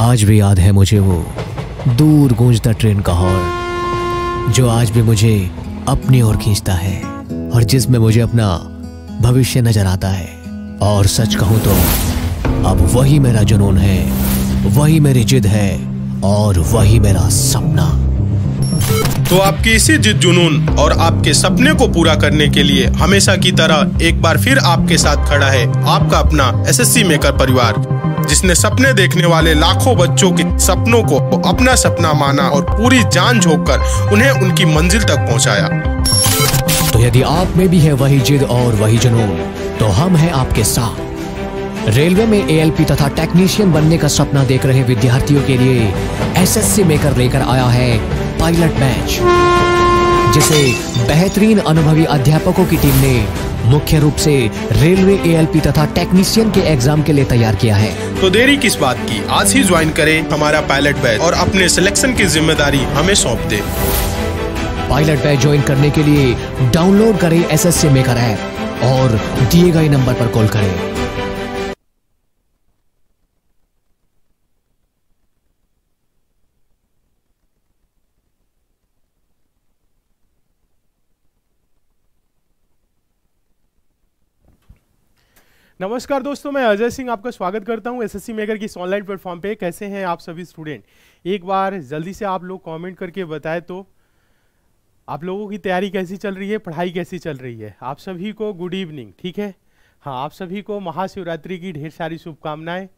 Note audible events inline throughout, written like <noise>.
आज भी याद है मुझे वो दूर गूंजता ट्रेन का हॉर्न जो आज भी मुझे अपनी ओर खींचता है और जिसमें मुझे अपना भविष्य नजर आता है और सच कहूं तो अब वही मेरा जुनून है वही मेरी जिद है और वही मेरा सपना तो आपकी इसी जिद जुनून और आपके सपने को पूरा करने के लिए हमेशा की तरह एक बार फिर आपके साथ खड़ा है आपका अपना एस सी मेकर परिवार जिसने सपने देखने वाले लाखों बच्चों के सपनों को अपना सपना माना और पूरी जान झोंक कर उन्हें उनकी मंजिल तक पहुंचाया। तो यदि आप में भी है वही जिद और वही जुनून तो हम हैं आपके साथ रेलवे में एएलपी तथा टेक्नीशियन बनने का सपना देख रहे विद्यार्थियों के लिए एसएससी मेकर लेकर आया है पायलट बैच जिसे बेहतरीन अनुभवी अध्यापकों की टीम ने मुख्य रूप से रेलवे एएलपी तथा टेक्नीशियन के एग्जाम के लिए तैयार किया है तो देरी किस बात की आज ही ज्वाइन करें हमारा पायलट बैच और अपने सिलेक्शन की जिम्मेदारी हमें सौंप दे पायलट बैच ज्वाइन करने के लिए डाउनलोड करें एस एस मेकर ऐप और दिए गए नंबर पर कॉल करें नमस्कार दोस्तों मैं अजय सिंह आपका स्वागत करता हूं एसएससी मेकर की ऑनलाइन प्लेटफॉर्म पे कैसे हैं आप सभी स्टूडेंट एक बार जल्दी से आप लोग कमेंट करके बताएं तो आप लोगों की तैयारी कैसी चल रही है पढ़ाई कैसी चल रही है आप सभी को गुड इवनिंग ठीक है हाँ आप सभी को महाशिवरात्रि की ढेर सारी शुभकामनाएँ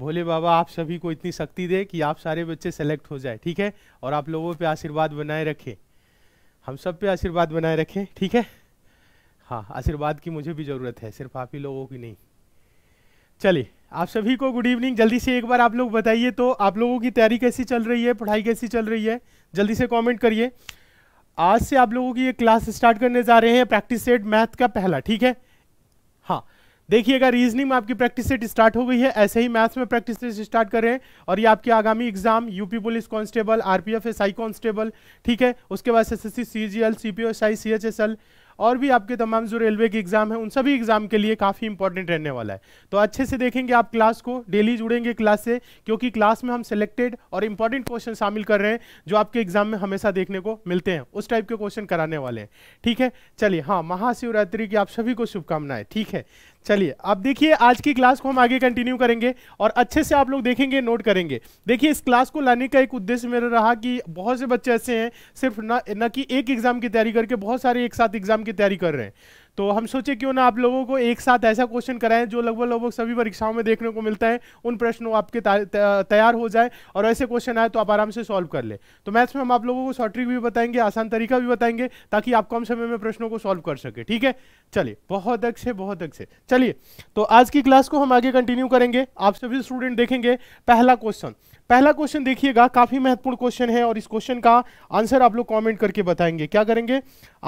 भोले बाबा आप सभी को इतनी शक्ति दे कि आप सारे बच्चे सेलेक्ट हो जाए ठीक है और आप लोगों पर आशीर्वाद बनाए रखें हम सब पे आशीर्वाद बनाए रखें ठीक है हाँ आशीर्वाद की मुझे भी ज़रूरत है सिर्फ आप ही लोगों की नहीं चलिए आप सभी को गुड इवनिंग जल्दी से एक बार आप लोग बताइए तो आप लोगों की तैयारी कैसी चल रही है पढ़ाई कैसी चल रही है जल्दी से कमेंट करिए आज से आप लोगों की ये क्लास स्टार्ट करने जा रहे हैं प्रैक्टिस सेट मैथ का पहला ठीक है हाँ देखिएगा रीजनिंग में आपकी प्रैक्टिस सेट स्टार्ट हो गई है ऐसे ही मैथ्स में प्रैक्टिस सेट स्टार्ट कर रहे हैं और ये आपके आगामी exam UP police constable RPF SI constable ठीक है उसके बाद SSC CGL CPO SI CHSL और भी आपके तमाम जो रेलवे के एग्जाम है उन सभी एग्जाम के लिए काफ़ी इंपॉर्टेंट रहने वाला है तो अच्छे से देखेंगे आप क्लास को डेली जुड़ेंगे क्लास से क्योंकि क्लास में हम सिलेक्टेड और इंपॉर्टेंट क्वेश्चन शामिल कर रहे हैं जो आपके एग्जाम में हमेशा देखने को मिलते हैं उस टाइप के क्वेश्चन कराने वाले हैं ठीक है चलिए हाँ महाशिवरात्रि की आप सभी को शुभकामनाएं ठीक है चलिए आप देखिए आज की क्लास को हम आगे कंटिन्यू करेंगे और अच्छे से आप लोग देखेंगे नोट करेंगे देखिए इस क्लास को लाने का एक उद्देश्य मेरा रहा कि बहुत से बच्चे ऐसे हैं सिर्फ न न कि एक एग्ज़ाम की तैयारी करके बहुत सारे एक साथ एग्ज़ाम की तैयारी कर रहे हैं तो हम सोचे क्यों ना आप लोगों को एक साथ ऐसा क्वेश्चन कराएं जो लगभग लगभग सभी परीक्षाओं में देखने को मिलता है उन प्रश्नों आपके तैयार हो जाए और ऐसे क्वेश्चन आए तो आप आराम से सॉल्व कर ले तो मैथ्स में हम आप लोगों को शॉर्ट ट्रिक भी बताएंगे आसान तरीका भी बताएंगे ताकि आप कम समय में प्रश्नों को सॉल्व कर सके ठीक है चलिए बहुत अच्छे बहुत अच्छे चलिए तो आज की क्लास को हम आगे कंटिन्यू करेंगे आप सभी स्टूडेंट देखेंगे पहला क्वेश्चन पहला क्वेश्चन देखिएगा काफी महत्वपूर्ण क्वेश्चन है और इस क्वेश्चन का आंसर आप लोग कमेंट करके बताएंगे क्या करेंगे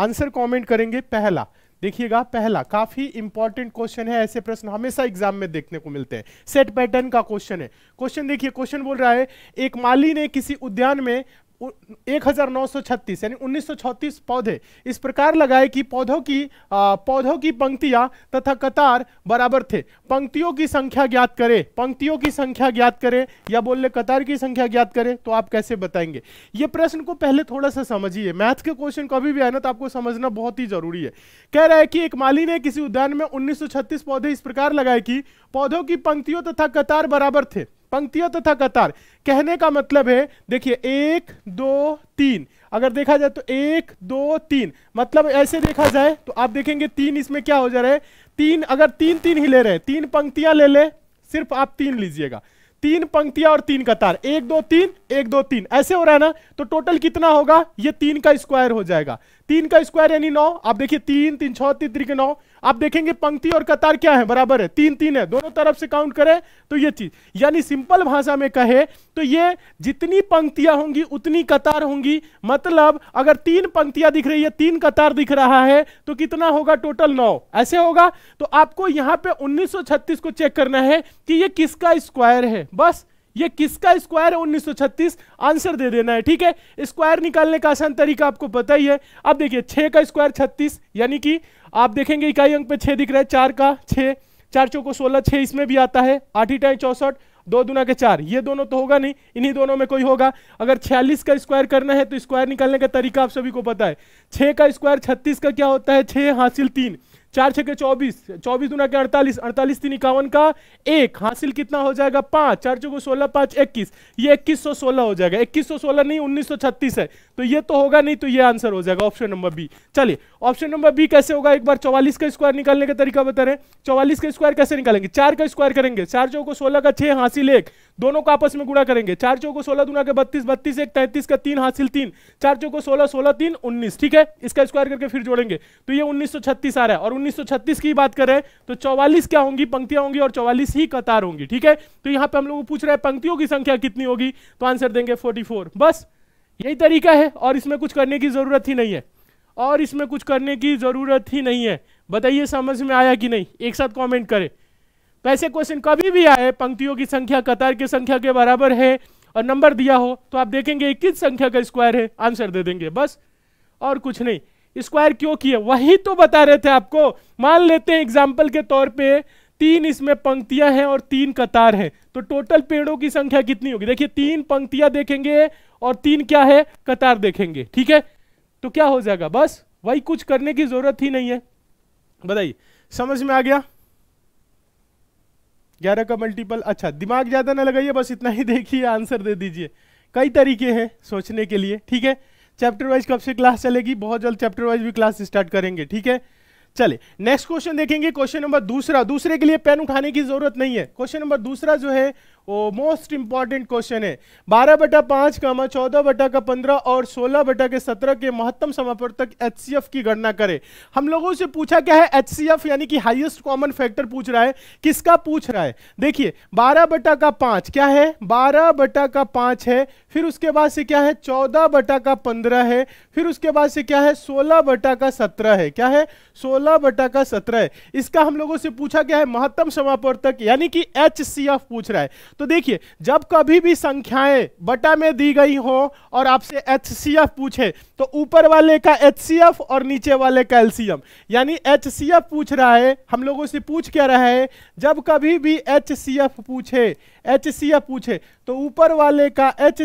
आंसर कमेंट करेंगे पहला देखिएगा पहला काफी इंपॉर्टेंट क्वेश्चन है ऐसे प्रश्न हमेशा एग्जाम में देखने को मिलते हैं सेट पैटर्न का क्वेश्चन है क्वेश्चन देखिए क्वेश्चन बोल रहा है एक माली ने किसी उद्यान में एक हजार नौ सौ छत्तीस यानी उन्नीस सौ छत्तीस पौधे इस प्रकार लगाए कि पौधों की आ, पौधों की पंक्तियां तथा कतार बराबर थे पंक्तियों की संख्या ज्ञात करें पंक्तियों की संख्या ज्ञात करें या बोल ले कतार की संख्या ज्ञात करें तो आप कैसे बताएंगे ये प्रश्न को पहले थोड़ा सा समझिए मैथ के क्वेश्चन कभी भी आए ना तो आपको समझना बहुत ही जरूरी है कह रहा है कि एक माली ने किसी उद्यान में उन्नीस पौधे इस प्रकार लगाए कि पौधों की पंक्तियों तथा कतार बराबर थे पंक्तियां तथा कतार कहने का मतलब है देखिए एक दो तीन अगर देखा जाए तो एक दो तीन मतलब ऐसे देखा जाए तो आप देखेंगे तीन इसमें क्या हो जा रहा है तीन अगर तीन तीन ही ले रहे हैं तीन पंक्तियां ले ले सिर्फ आप तीन लीजिएगा तीन पंक्तियां और तीन कतार एक दो तीन एक दो तीन ऐसे हो रहा है ना तो टोटल कितना होगा ये तीन का स्क्वायर हो जाएगा तीन का स्क्वायर यानी नौ आप देखिए तीन तीन छह तीन तीन के नौ आप देखेंगे पंक्ति और कतार क्या है बराबर है तीन तीन है दोनों तरफ से काउंट करें तो ये चीज यानी सिंपल भाषा में कहे तो ये जितनी पंक्तियां होंगी उतनी कतार होंगी मतलब अगर तीन पंक्तियां दिख रही है तीन कतार दिख रहा है तो कितना होगा टोटल नौ ऐसे होगा तो आपको यहां पे 1936 को चेक करना है कि ये किसका स्क्वायर है बस ये किसका स्क्वायर है 1936 आंसर दे देना है ठीक है स्क्वायर निकालने का आसान तरीका आपको पता ही है अब देखिए छः का स्क्वायर छत्तीस यानी कि आप देखेंगे इकाई अंक पे छः दिख रहा है चार का छः चार चौको सोलह छः इसमें भी आता है आठ ही टाइम चौसठ दो दुना के चार ये दोनों तो होगा नहीं इन्हीं दोनों में कोई होगा अगर छियालीस का स्क्वायर करना है तो स्क्वायर निकालने का तरीका आप सभी को पता है छः का स्क्वायर छत्तीस का क्या होता है छः हासिल तीन चार छक्के चौबीस चौबीस दुना के अड़तालीस अड़तालीस तीन इक्यावन का एक हासिल कितना हो जाएगा पांच चार चौको सोलह पांच इक्कीस ये इक्कीस सौ सोलह हो जाएगा इक्कीस सौ सोलह नहीं उन्नीस सौ छत्तीस है तो ये तो होगा नहीं तो ये आंसर हो जाएगा ऑप्शन नंबर बी चलिए ऑप्शन नंबर बी कैसे होगा एक बार चौवालीस का स्क्वायर निकालने का तरीका बता रहे हैं चौवालीस का स्क्वायर कैसे निकालेंगे चार का स्क्वायर करेंगे चार चौको सोलह का छह हासिल एक दोनों को आपस में गुणा करेंगे चार चौको सोलह दुना के बत्तीस बत्तीस एक तैंतीस का तीन हासिल तीन चार चौको सोलह सोलह तीन उन्नीस ठीक है इसका स्क्वायर करके फिर जोड़ेंगे तो ये उन्नीस आ रहा है और उन्नीस की बात करें तो चौवालीस क्या होंगी पंक्तियां होंगी और चौवालीस ही कतार होंगी ठीक है तो यहाँ पे हम लोग पूछ रहे हैं पंक्तियों की संख्या कितनी होगी तो आंसर देंगे फोर्टी बस यही तरीका है और इसमें कुछ करने की ज़रूरत ही नहीं है और इसमें कुछ करने की ज़रूरत ही नहीं है बताइए समझ में आया कि नहीं एक साथ कमेंट करें वैसे क्वेश्चन कभी भी आए पंक्तियों की संख्या कतार की संख्या के बराबर है और नंबर दिया हो तो आप देखेंगे किस संख्या का स्क्वायर है आंसर दे देंगे बस और कुछ नहीं स्क्वायर क्यों किया वही तो बता रहे थे आपको मान लेते हैं एग्जाम्पल के तौर पर तीन इसमें पंक्तियां हैं और तीन कतार हैं तो टोटल पेड़ों की संख्या कितनी होगी देखिए तीन पंक्तियां देखेंगे और तीन क्या है कतार देखेंगे ठीक है तो क्या हो जाएगा बस वही कुछ करने की जरूरत ही नहीं है बताइए समझ में आ गया ग्यारह का मल्टीपल अच्छा दिमाग ज्यादा ना लगाइए बस इतना ही देखिए आंसर दे दीजिए कई तरीके हैं सोचने के लिए ठीक है चैप्टर वाइज कब से क्लास चलेगी बहुत जल्द चैप्टर वाइज भी क्लास स्टार्ट करेंगे ठीक है चले नेक्स्ट क्वेश्चन देखेंगे क्वेश्चन नंबर दूसरा दूसरे के लिए पेन उठाने की जरूरत नहीं है क्वेश्चन नंबर दूसरा जो है वो मोस्ट इंपॉर्टेंट क्वेश्चन है बारह बटा पांच कामा चौदह बटा का पंद्रह और सोलह बटा के सत्रह के महत्तम तक एच की गणना करें हम लोगों से पूछा क्या है एच यानी कि हाईएस्ट कॉमन फैक्टर पूछ रहा है किसका पूछ रहा है देखिए बारह बटा का पांच क्या है बारह बटा का पांच है फिर उसके बाद से क्या है चौदह बटा का पंद्रह है फिर उसके बाद से क्या है सोलह बटा का सत्रह है क्या है सोलह बटा का सत्रह है इसका हम लोगों से पूछा क्या है महत्तम तक यानी कि एच पूछ रहा है तो देखिए जब कभी भी संख्याएं बटा में दी गई हो और आपसे एच पूछे तो ऊपर वाले का एच और नीचे वाले का एल्सियम यानी एच पूछ रहा है हम लोगों से पूछ क्या रहा है जब कभी भी एच पूछे एच पूछे तो ऊपर वाले का एच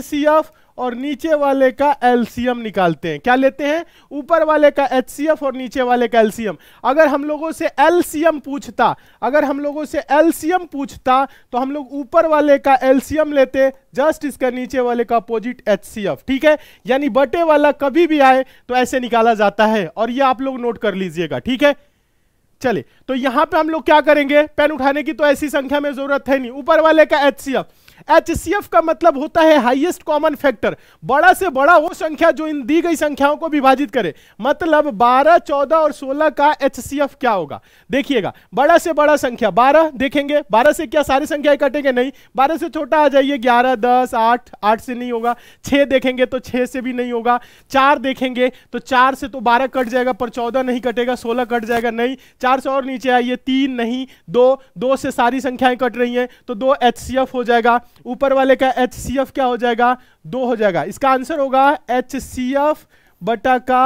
और नीचे वाले का एलसीएम निकालते हैं क्या लेते हैं ऊपर वाले का एच और नीचे वाले का एलसीएम अगर हम लोगों से एलसीएम पूछता अगर हम लोगों से एलसीएम पूछता तो हम लोग ऊपर वाले का एलसीएम लेते जस्ट इसका नीचे वाले का अपोजिट एच ठीक है यानी बटे वाला कभी भी आए तो ऐसे निकाला जाता है और ये आप लोग नोट कर लीजिएगा ठीक है चले तो यहां पे हम लोग क्या करेंगे पेन उठाने की तो ऐसी संख्या में जरूरत है नहीं ऊपर वाले का एच एचसीएफ का मतलब होता है हाईएस्ट कॉमन फैक्टर बड़ा से बड़ा वो संख्या जो इन दी गई संख्याओं को विभाजित करे मतलब 12, 14 और 16 का एचसीएफ क्या होगा देखिएगा बड़ा से बड़ा संख्या 12 देखेंगे 12 से क्या सारी संख्या कटेंगे नहीं 12 से छोटा आ जाइए 11, 10, 8, 8 से नहीं होगा 6 देखेंगे तो 6 से भी नहीं होगा 4 देखेंगे तो 4 से तो 12 कट जाएगा पर 14 नहीं कटेगा 16 कट जाएगा नहीं चार से और नीचे आइए तीन नहीं दो दो से सारी संख्याएं कट रही हैं तो दो एच हो जाएगा ऊपर वाले का एच सी एफ क्या हो जाएगा दो हो जाएगा इसका आंसर होगा एच सी एफ बटा का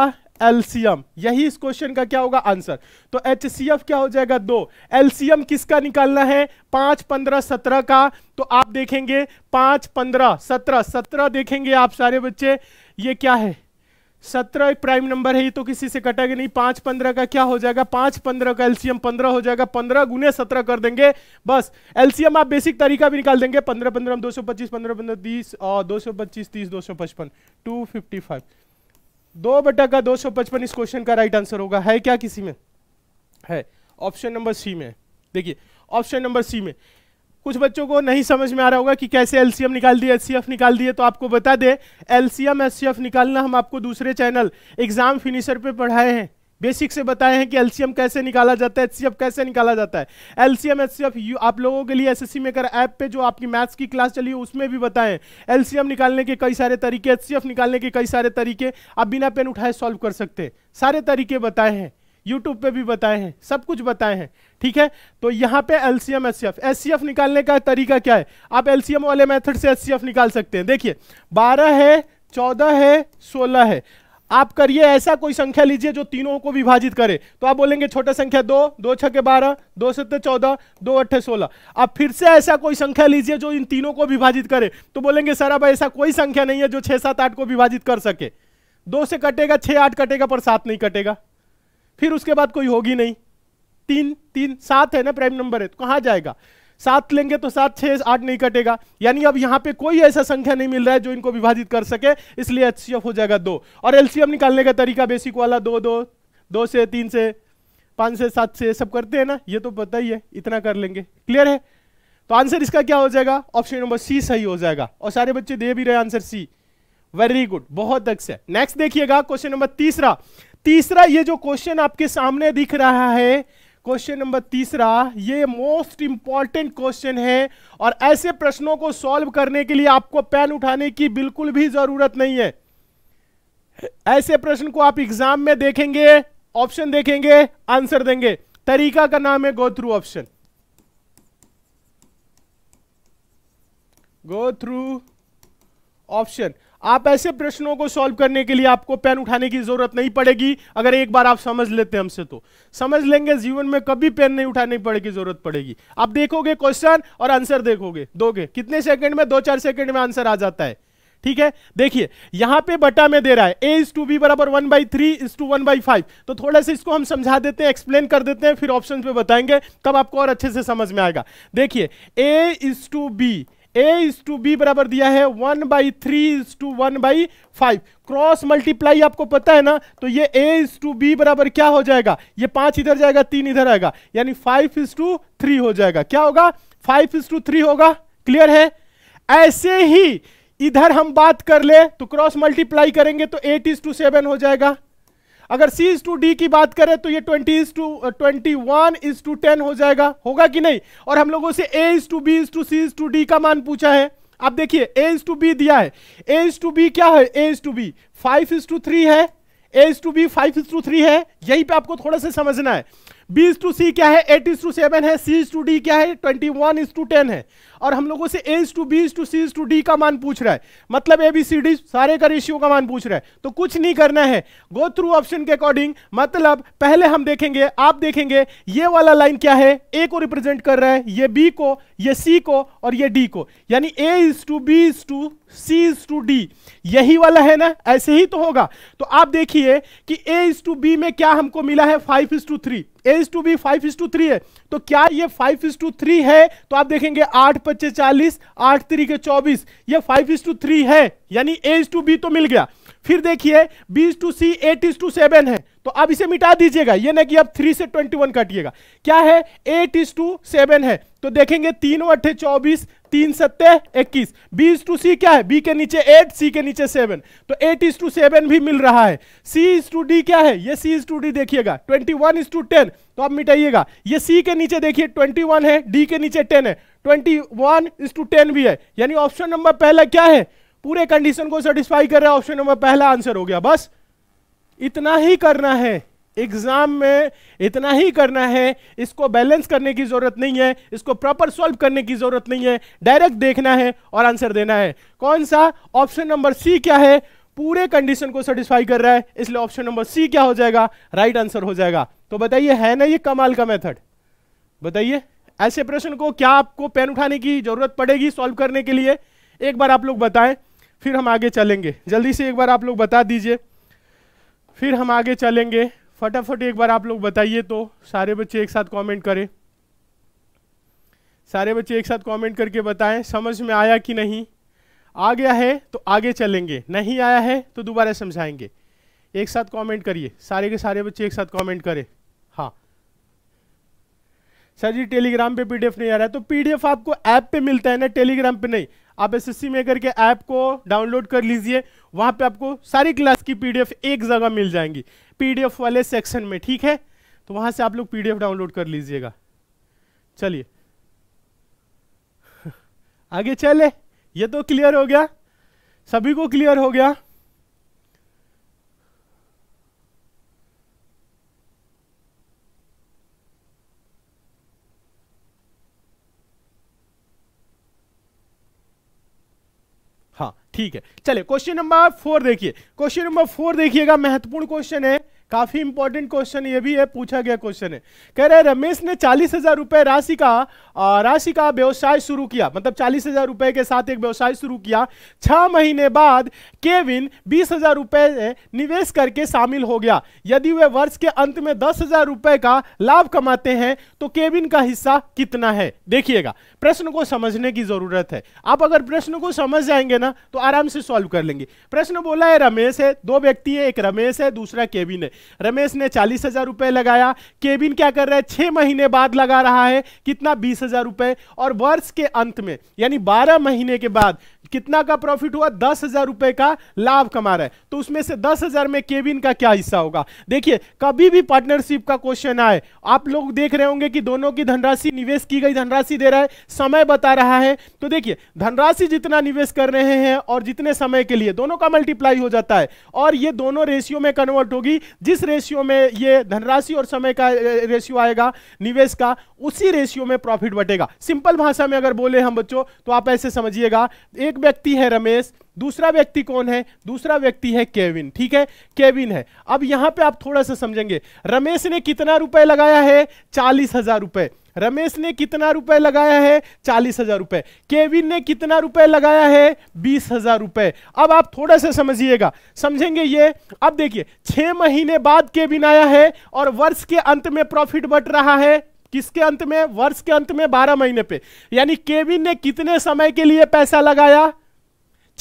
एलसीएम यही इस क्वेश्चन का क्या होगा आंसर तो एच सी एफ क्या हो जाएगा दो एलसीएम किसका निकालना है पांच पंद्रह सत्रह का तो आप देखेंगे पांच पंद्रह सत्रह सत्रह देखेंगे आप सारे बच्चे ये क्या है सत्रह प्राइम नंबर है ये तो किसी से कटेगा नहीं पांच पंद्रह का क्या हो जाएगा पांच पंद्रह का एलसीएम पंद्रह हो जाएगा पंद्रह गुने सत्रह कर देंगे बस एलसीएम आप बेसिक तरीका भी निकाल देंगे पंद्रह पंद्रह दो सौ पच्चीस पंद्रह पंद्रह तीस और दो सौ पच्चीस तीस दो सौ पचपन टू फिफ्टी फाइव दो बटा का दो सौ पचपन इस क्वेश्चन का राइट आंसर होगा है क्या किसी में है ऑप्शन नंबर सी में देखिए ऑप्शन नंबर सी में कुछ बच्चों को नहीं समझ में आ रहा होगा कि कैसे एलसीएम निकाल दिए एचसीएफ निकाल दिए तो आपको बता दें एलसीएम एचसीएफ निकालना हम आपको दूसरे चैनल एग्जाम फिनिशर पे पढ़ाए हैं बेसिक से बताए हैं कि एलसीएम कैसे निकाला जाता है एचसीएफ कैसे निकाला जाता है एलसीएम एचसीएफ आप लोगों के लिए एसएससी मेकर ऐप पे जो आपकी मैथ्स की क्लास चली है उसमें भी बताएं एलसीएम निकालने के कई सारे तरीके एचसीएफ निकालने के कई सारे तरीके आप बिना पेन उठाए सॉल्व कर सकते हैं सारे तरीके बताए हैं यूट्यूब पे भी बताए हैं सब कुछ बताए हैं ठीक है तो यहाँ पे L C M S C निकालने का तरीका क्या है आप एल वाले मेथड से एस निकाल सकते हैं देखिए बारह है चौदह है सोलह है आप करिए ऐसा कोई संख्या लीजिए जो तीनों को विभाजित करे तो आप बोलेंगे छोटा संख्या दो दो छके बारह दो सत्ते चौदह दो अट्ठे सोलह आप फिर से ऐसा कोई संख्या लीजिए जो इन तीनों को विभाजित करे तो बोलेंगे सर अब ऐसा कोई संख्या नहीं है जो छह सात आठ को विभाजित कर सके दो से कटेगा छह आठ कटेगा पर सात नहीं कटेगा फिर उसके बाद कोई होगी नहीं तीन तीन सात है ना प्राइम नंबर है तो कहां जाएगा सात लेंगे तो सात छह आठ नहीं कटेगा यानी अब यहां पे कोई ऐसा संख्या नहीं मिल रहा है जो इनको विभाजित कर सके इसलिए एच हो जाएगा दो और एलसीएम निकालने का तरीका बेसिक वाला दो दो दो से तीन से पांच से सात से सब करते हैं ना ये तो पता ही है इतना कर लेंगे क्लियर है तो आंसर इसका क्या हो जाएगा ऑप्शन नंबर सी सही हो जाएगा और सारे बच्चे दे भी रहे आंसर सी वेरी गुड बहुत अच्छा नेक्स्ट देखिएगा क्वेश्चन नंबर तीसरा तीसरा ये जो क्वेश्चन आपके सामने दिख रहा है क्वेश्चन नंबर तीसरा ये मोस्ट इंपॉर्टेंट क्वेश्चन है और ऐसे प्रश्नों को सॉल्व करने के लिए आपको पेन उठाने की बिल्कुल भी जरूरत नहीं है ऐसे प्रश्न को आप एग्जाम में देखेंगे ऑप्शन देखेंगे आंसर देंगे तरीका का नाम है go through option go through option आप ऐसे प्रश्नों को सॉल्व करने के लिए आपको पेन उठाने की जरूरत नहीं पड़ेगी अगर एक बार आप समझ लेते हमसे तो समझ लेंगे जीवन में कभी पेन नहीं उठाने पड़ेगी जरूरत पड़ेगी आप देखोगे क्वेश्चन और आंसर देखोगे दोगे कितने सेकंड में दो चार सेकंड में आंसर आ जाता है ठीक है देखिए यहां पे बटा में दे रहा है ए इज टू बी बराबर one by three is to one by five तो थोड़ा सा इसको हम समझा देते हैं एक्सप्लेन कर देते हैं फिर ऑप्शन पे बताएंगे तब आपको और अच्छे से समझ में आएगा देखिए A is to B A is to B बराबर दिया है one by three is to one by five cross multiply आपको पता है ना तो ये ए इज टू बी बराबर क्या हो जाएगा ये पांच इधर जाएगा तीन इधर आएगा यानी फाइव इज टू थ्री हो जाएगा क्या होगा फाइव इज टू थ्री होगा क्लियर है ऐसे ही इधर हम बात कर ले तो क्रॉस मल्टीप्लाई करेंगे तो एट इज टू सेवन हो जाएगा अगर सी इज टू डी की बात करें तो ये twenty is to twenty one is to ten हो जाएगा होगा कि नहीं और हम लोगों से A is to B is to C is to D का मान पूछा है आप देखिए ए इज टू बी दिया है ए इज टू बी क्या है A is to B five is to three है A is to B five is to three है यही पे आपको थोड़ा सा समझना है बी इज टू सी क्या है एट इज टू सेवन है सी इज टू डी क्या है twenty one is to ten है और हम लोगों से A's to B's to C's to D का मान पूछ रहा है मतलब ए बी सी डी सारे का रेशियो का मान पूछ रहा है तो कुछ नहीं करना है गो थ्रू ऑप्शन के अकॉर्डिंग मतलब पहले हम देखेंगे आप देखेंगे ये वाला लाइन क्या है ए को रिप्रेजेंट कर रहा है ये बी को ये सी को और ये डी को यानी A is to B is to C is to D यही वाला है ना ऐसे ही तो होगा तो आप देखिए कि ए इज टू बी में क्या हमको मिला है five is to three A is to B five is to three है तो क्या ये फाइव इज टू थ्री है तो आप देखेंगे आठ पच्चीस चालीस आठ तरीके चौबीस ये फाइव इज टू थ्री है यानी ए इज टू बी तो मिल गया फिर देखिए बीस to C eight is to seven है तो अब इसे मिटा दीजिएगा ये ना कि अब थ्री से ट्वेंटी वन काटिएगा क्या है एट इज टू सेवन है तो देखेंगे तीन अट्ठे चौबीस तीन सत्ते इक्कीस बी इज टू सी क्या है बी के नीचे एट सी के नीचे सेवन तो एट इज टू सेवन भी मिल रहा है सी इज टू डी क्या है ये सी इज टू डी देखिएगा twenty one is to ten तो आप मिटाइएगा ये सी के नीचे देखिए ट्वेंटी वन है डी के नीचे टेन है twenty one is to ten भी है यानी ऑप्शन नंबर पहला क्या है पूरे कंडीशन को सेटिस्फाई कर रहा है ऑप्शन नंबर पहला आंसर हो गया बस इतना ही करना है एग्जाम में इतना ही करना है इसको बैलेंस करने की जरूरत नहीं है इसको प्रॉपर सॉल्व करने की जरूरत नहीं है डायरेक्ट देखना है और आंसर देना है कौन सा ऑप्शन नंबर सी क्या है पूरे कंडीशन को सेटिस्फाई कर रहा है इसलिए ऑप्शन नंबर सी क्या हो जाएगा राइट right आंसर हो जाएगा तो बताइए है ना ये कमाल का मेथड बताइए ऐसे प्रश्न को क्या आपको पेन उठाने की जरूरत पड़ेगी सॉल्व करने के लिए एक बार आप लोग बताएं फिर हम आगे चलेंगे जल्दी से एक बार आप लोग बता दीजिए फिर हम आगे चलेंगे फटाफट एक बार आप लोग बताइए तो सारे बच्चे एक साथ कमेंट करें सारे बच्चे एक साथ कमेंट करके बताएं समझ में आया कि नहीं आ गया है तो आगे चलेंगे नहीं आया है तो दोबारा समझाएंगे एक साथ कमेंट करिए सारे के सारे बच्चे एक साथ कमेंट करें सर जी टेलीग्राम पे पीडीएफ नहीं आ रहा है तो पीडीएफ आपको ऐप पे मिलता है ना टेलीग्राम पे नहीं आप एस एस मेकर के ऐप को डाउनलोड कर लीजिए वहां पे आपको सारी क्लास की पीडीएफ एक जगह मिल जाएंगी पीडीएफ वाले सेक्शन में ठीक है तो वहां से आप लोग पीडीएफ डाउनलोड कर लीजिएगा चलिए <laughs> आगे चले ये तो क्लियर हो गया सभी को क्लियर हो गया हाँ ठीक है चलिए क्वेश्चन नंबर फोर देखिए क्वेश्चन नंबर फोर देखिएगा महत्वपूर्ण क्वेश्चन है काफी इंपॉर्टेंट क्वेश्चन ये भी है पूछा गया क्वेश्चन है कह रहे रमेश ने चालीस हजार रुपए राशि का राशि का व्यवसाय शुरू किया मतलब चालीस हजार रुपए के साथ एक व्यवसाय शुरू किया छह महीने बाद केविन बीस हजार रुपए निवेश करके शामिल हो गया यदि वे वर्ष के अंत में दस हजार रुपए का लाभ कमाते हैं तो केविन का हिस्सा कितना है देखिएगा प्रश्न को समझने की जरूरत है आप अगर प्रश्न को समझ जाएंगे ना तो आराम से सॉल्व कर लेंगे प्रश्न बोला है रमेश है दो व्यक्ति है एक रमेश है दूसरा केविन है रमेश ने चालीस हजार रुपए लगाया केबिन क्या कर रहा है छह महीने बाद लगा रहा है कितना बीस हजार रुपए और वर्ष के अंत में यानी बारह महीने के बाद कितना का प्रॉफिट हुआ दस हजार रुपए का लाभ कमा रहा है तो उसमें से दस हजार में केविन का क्या हिस्सा होगा देखिए कभी भी पार्टनरशिप का क्वेश्चन आए आप लोग देख रहे होंगे कि दोनों की धनराशि निवेश की गई धनराशि दे रहा है समय बता रहा है तो देखिए धनराशि जितना निवेश कर रहे हैं और जितने समय के लिए दोनों का मल्टीप्लाई हो जाता है और ये दोनों रेशियो में कन्वर्ट होगी जिस रेशियो में ये धनराशि और समय का रेशियो आएगा निवेश का उसी रेशियो में प्रॉफिट बटेगा सिंपल भाषा में अगर बोले हम बच्चों तो आप ऐसे समझिएगा एक एक व्यक्ति है रमेश दूसरा व्यक्ति कौन है दूसरा व्यक्ति है केविन ठीक है केविन है अब यहां पे आप थोड़ा सा समझेंगे रमेश ने कितना रुपए लगाया है चालीस हजार रुपए रमेश ने कितना रुपए लगाया है चालीस हजार रुपए केविन ने कितना रुपए लगाया है बीस हजार रुपए अब आप थोड़ा सा समझिएगा समझेंगे ये अब देखिए छह महीने बाद केविन आया है और वर्ष के अंत में प्रॉफिट बट रहा है किसके अंत में वर्ष के अंत में बारह महीने पे यानी केविन ने कितने समय के लिए पैसा लगाया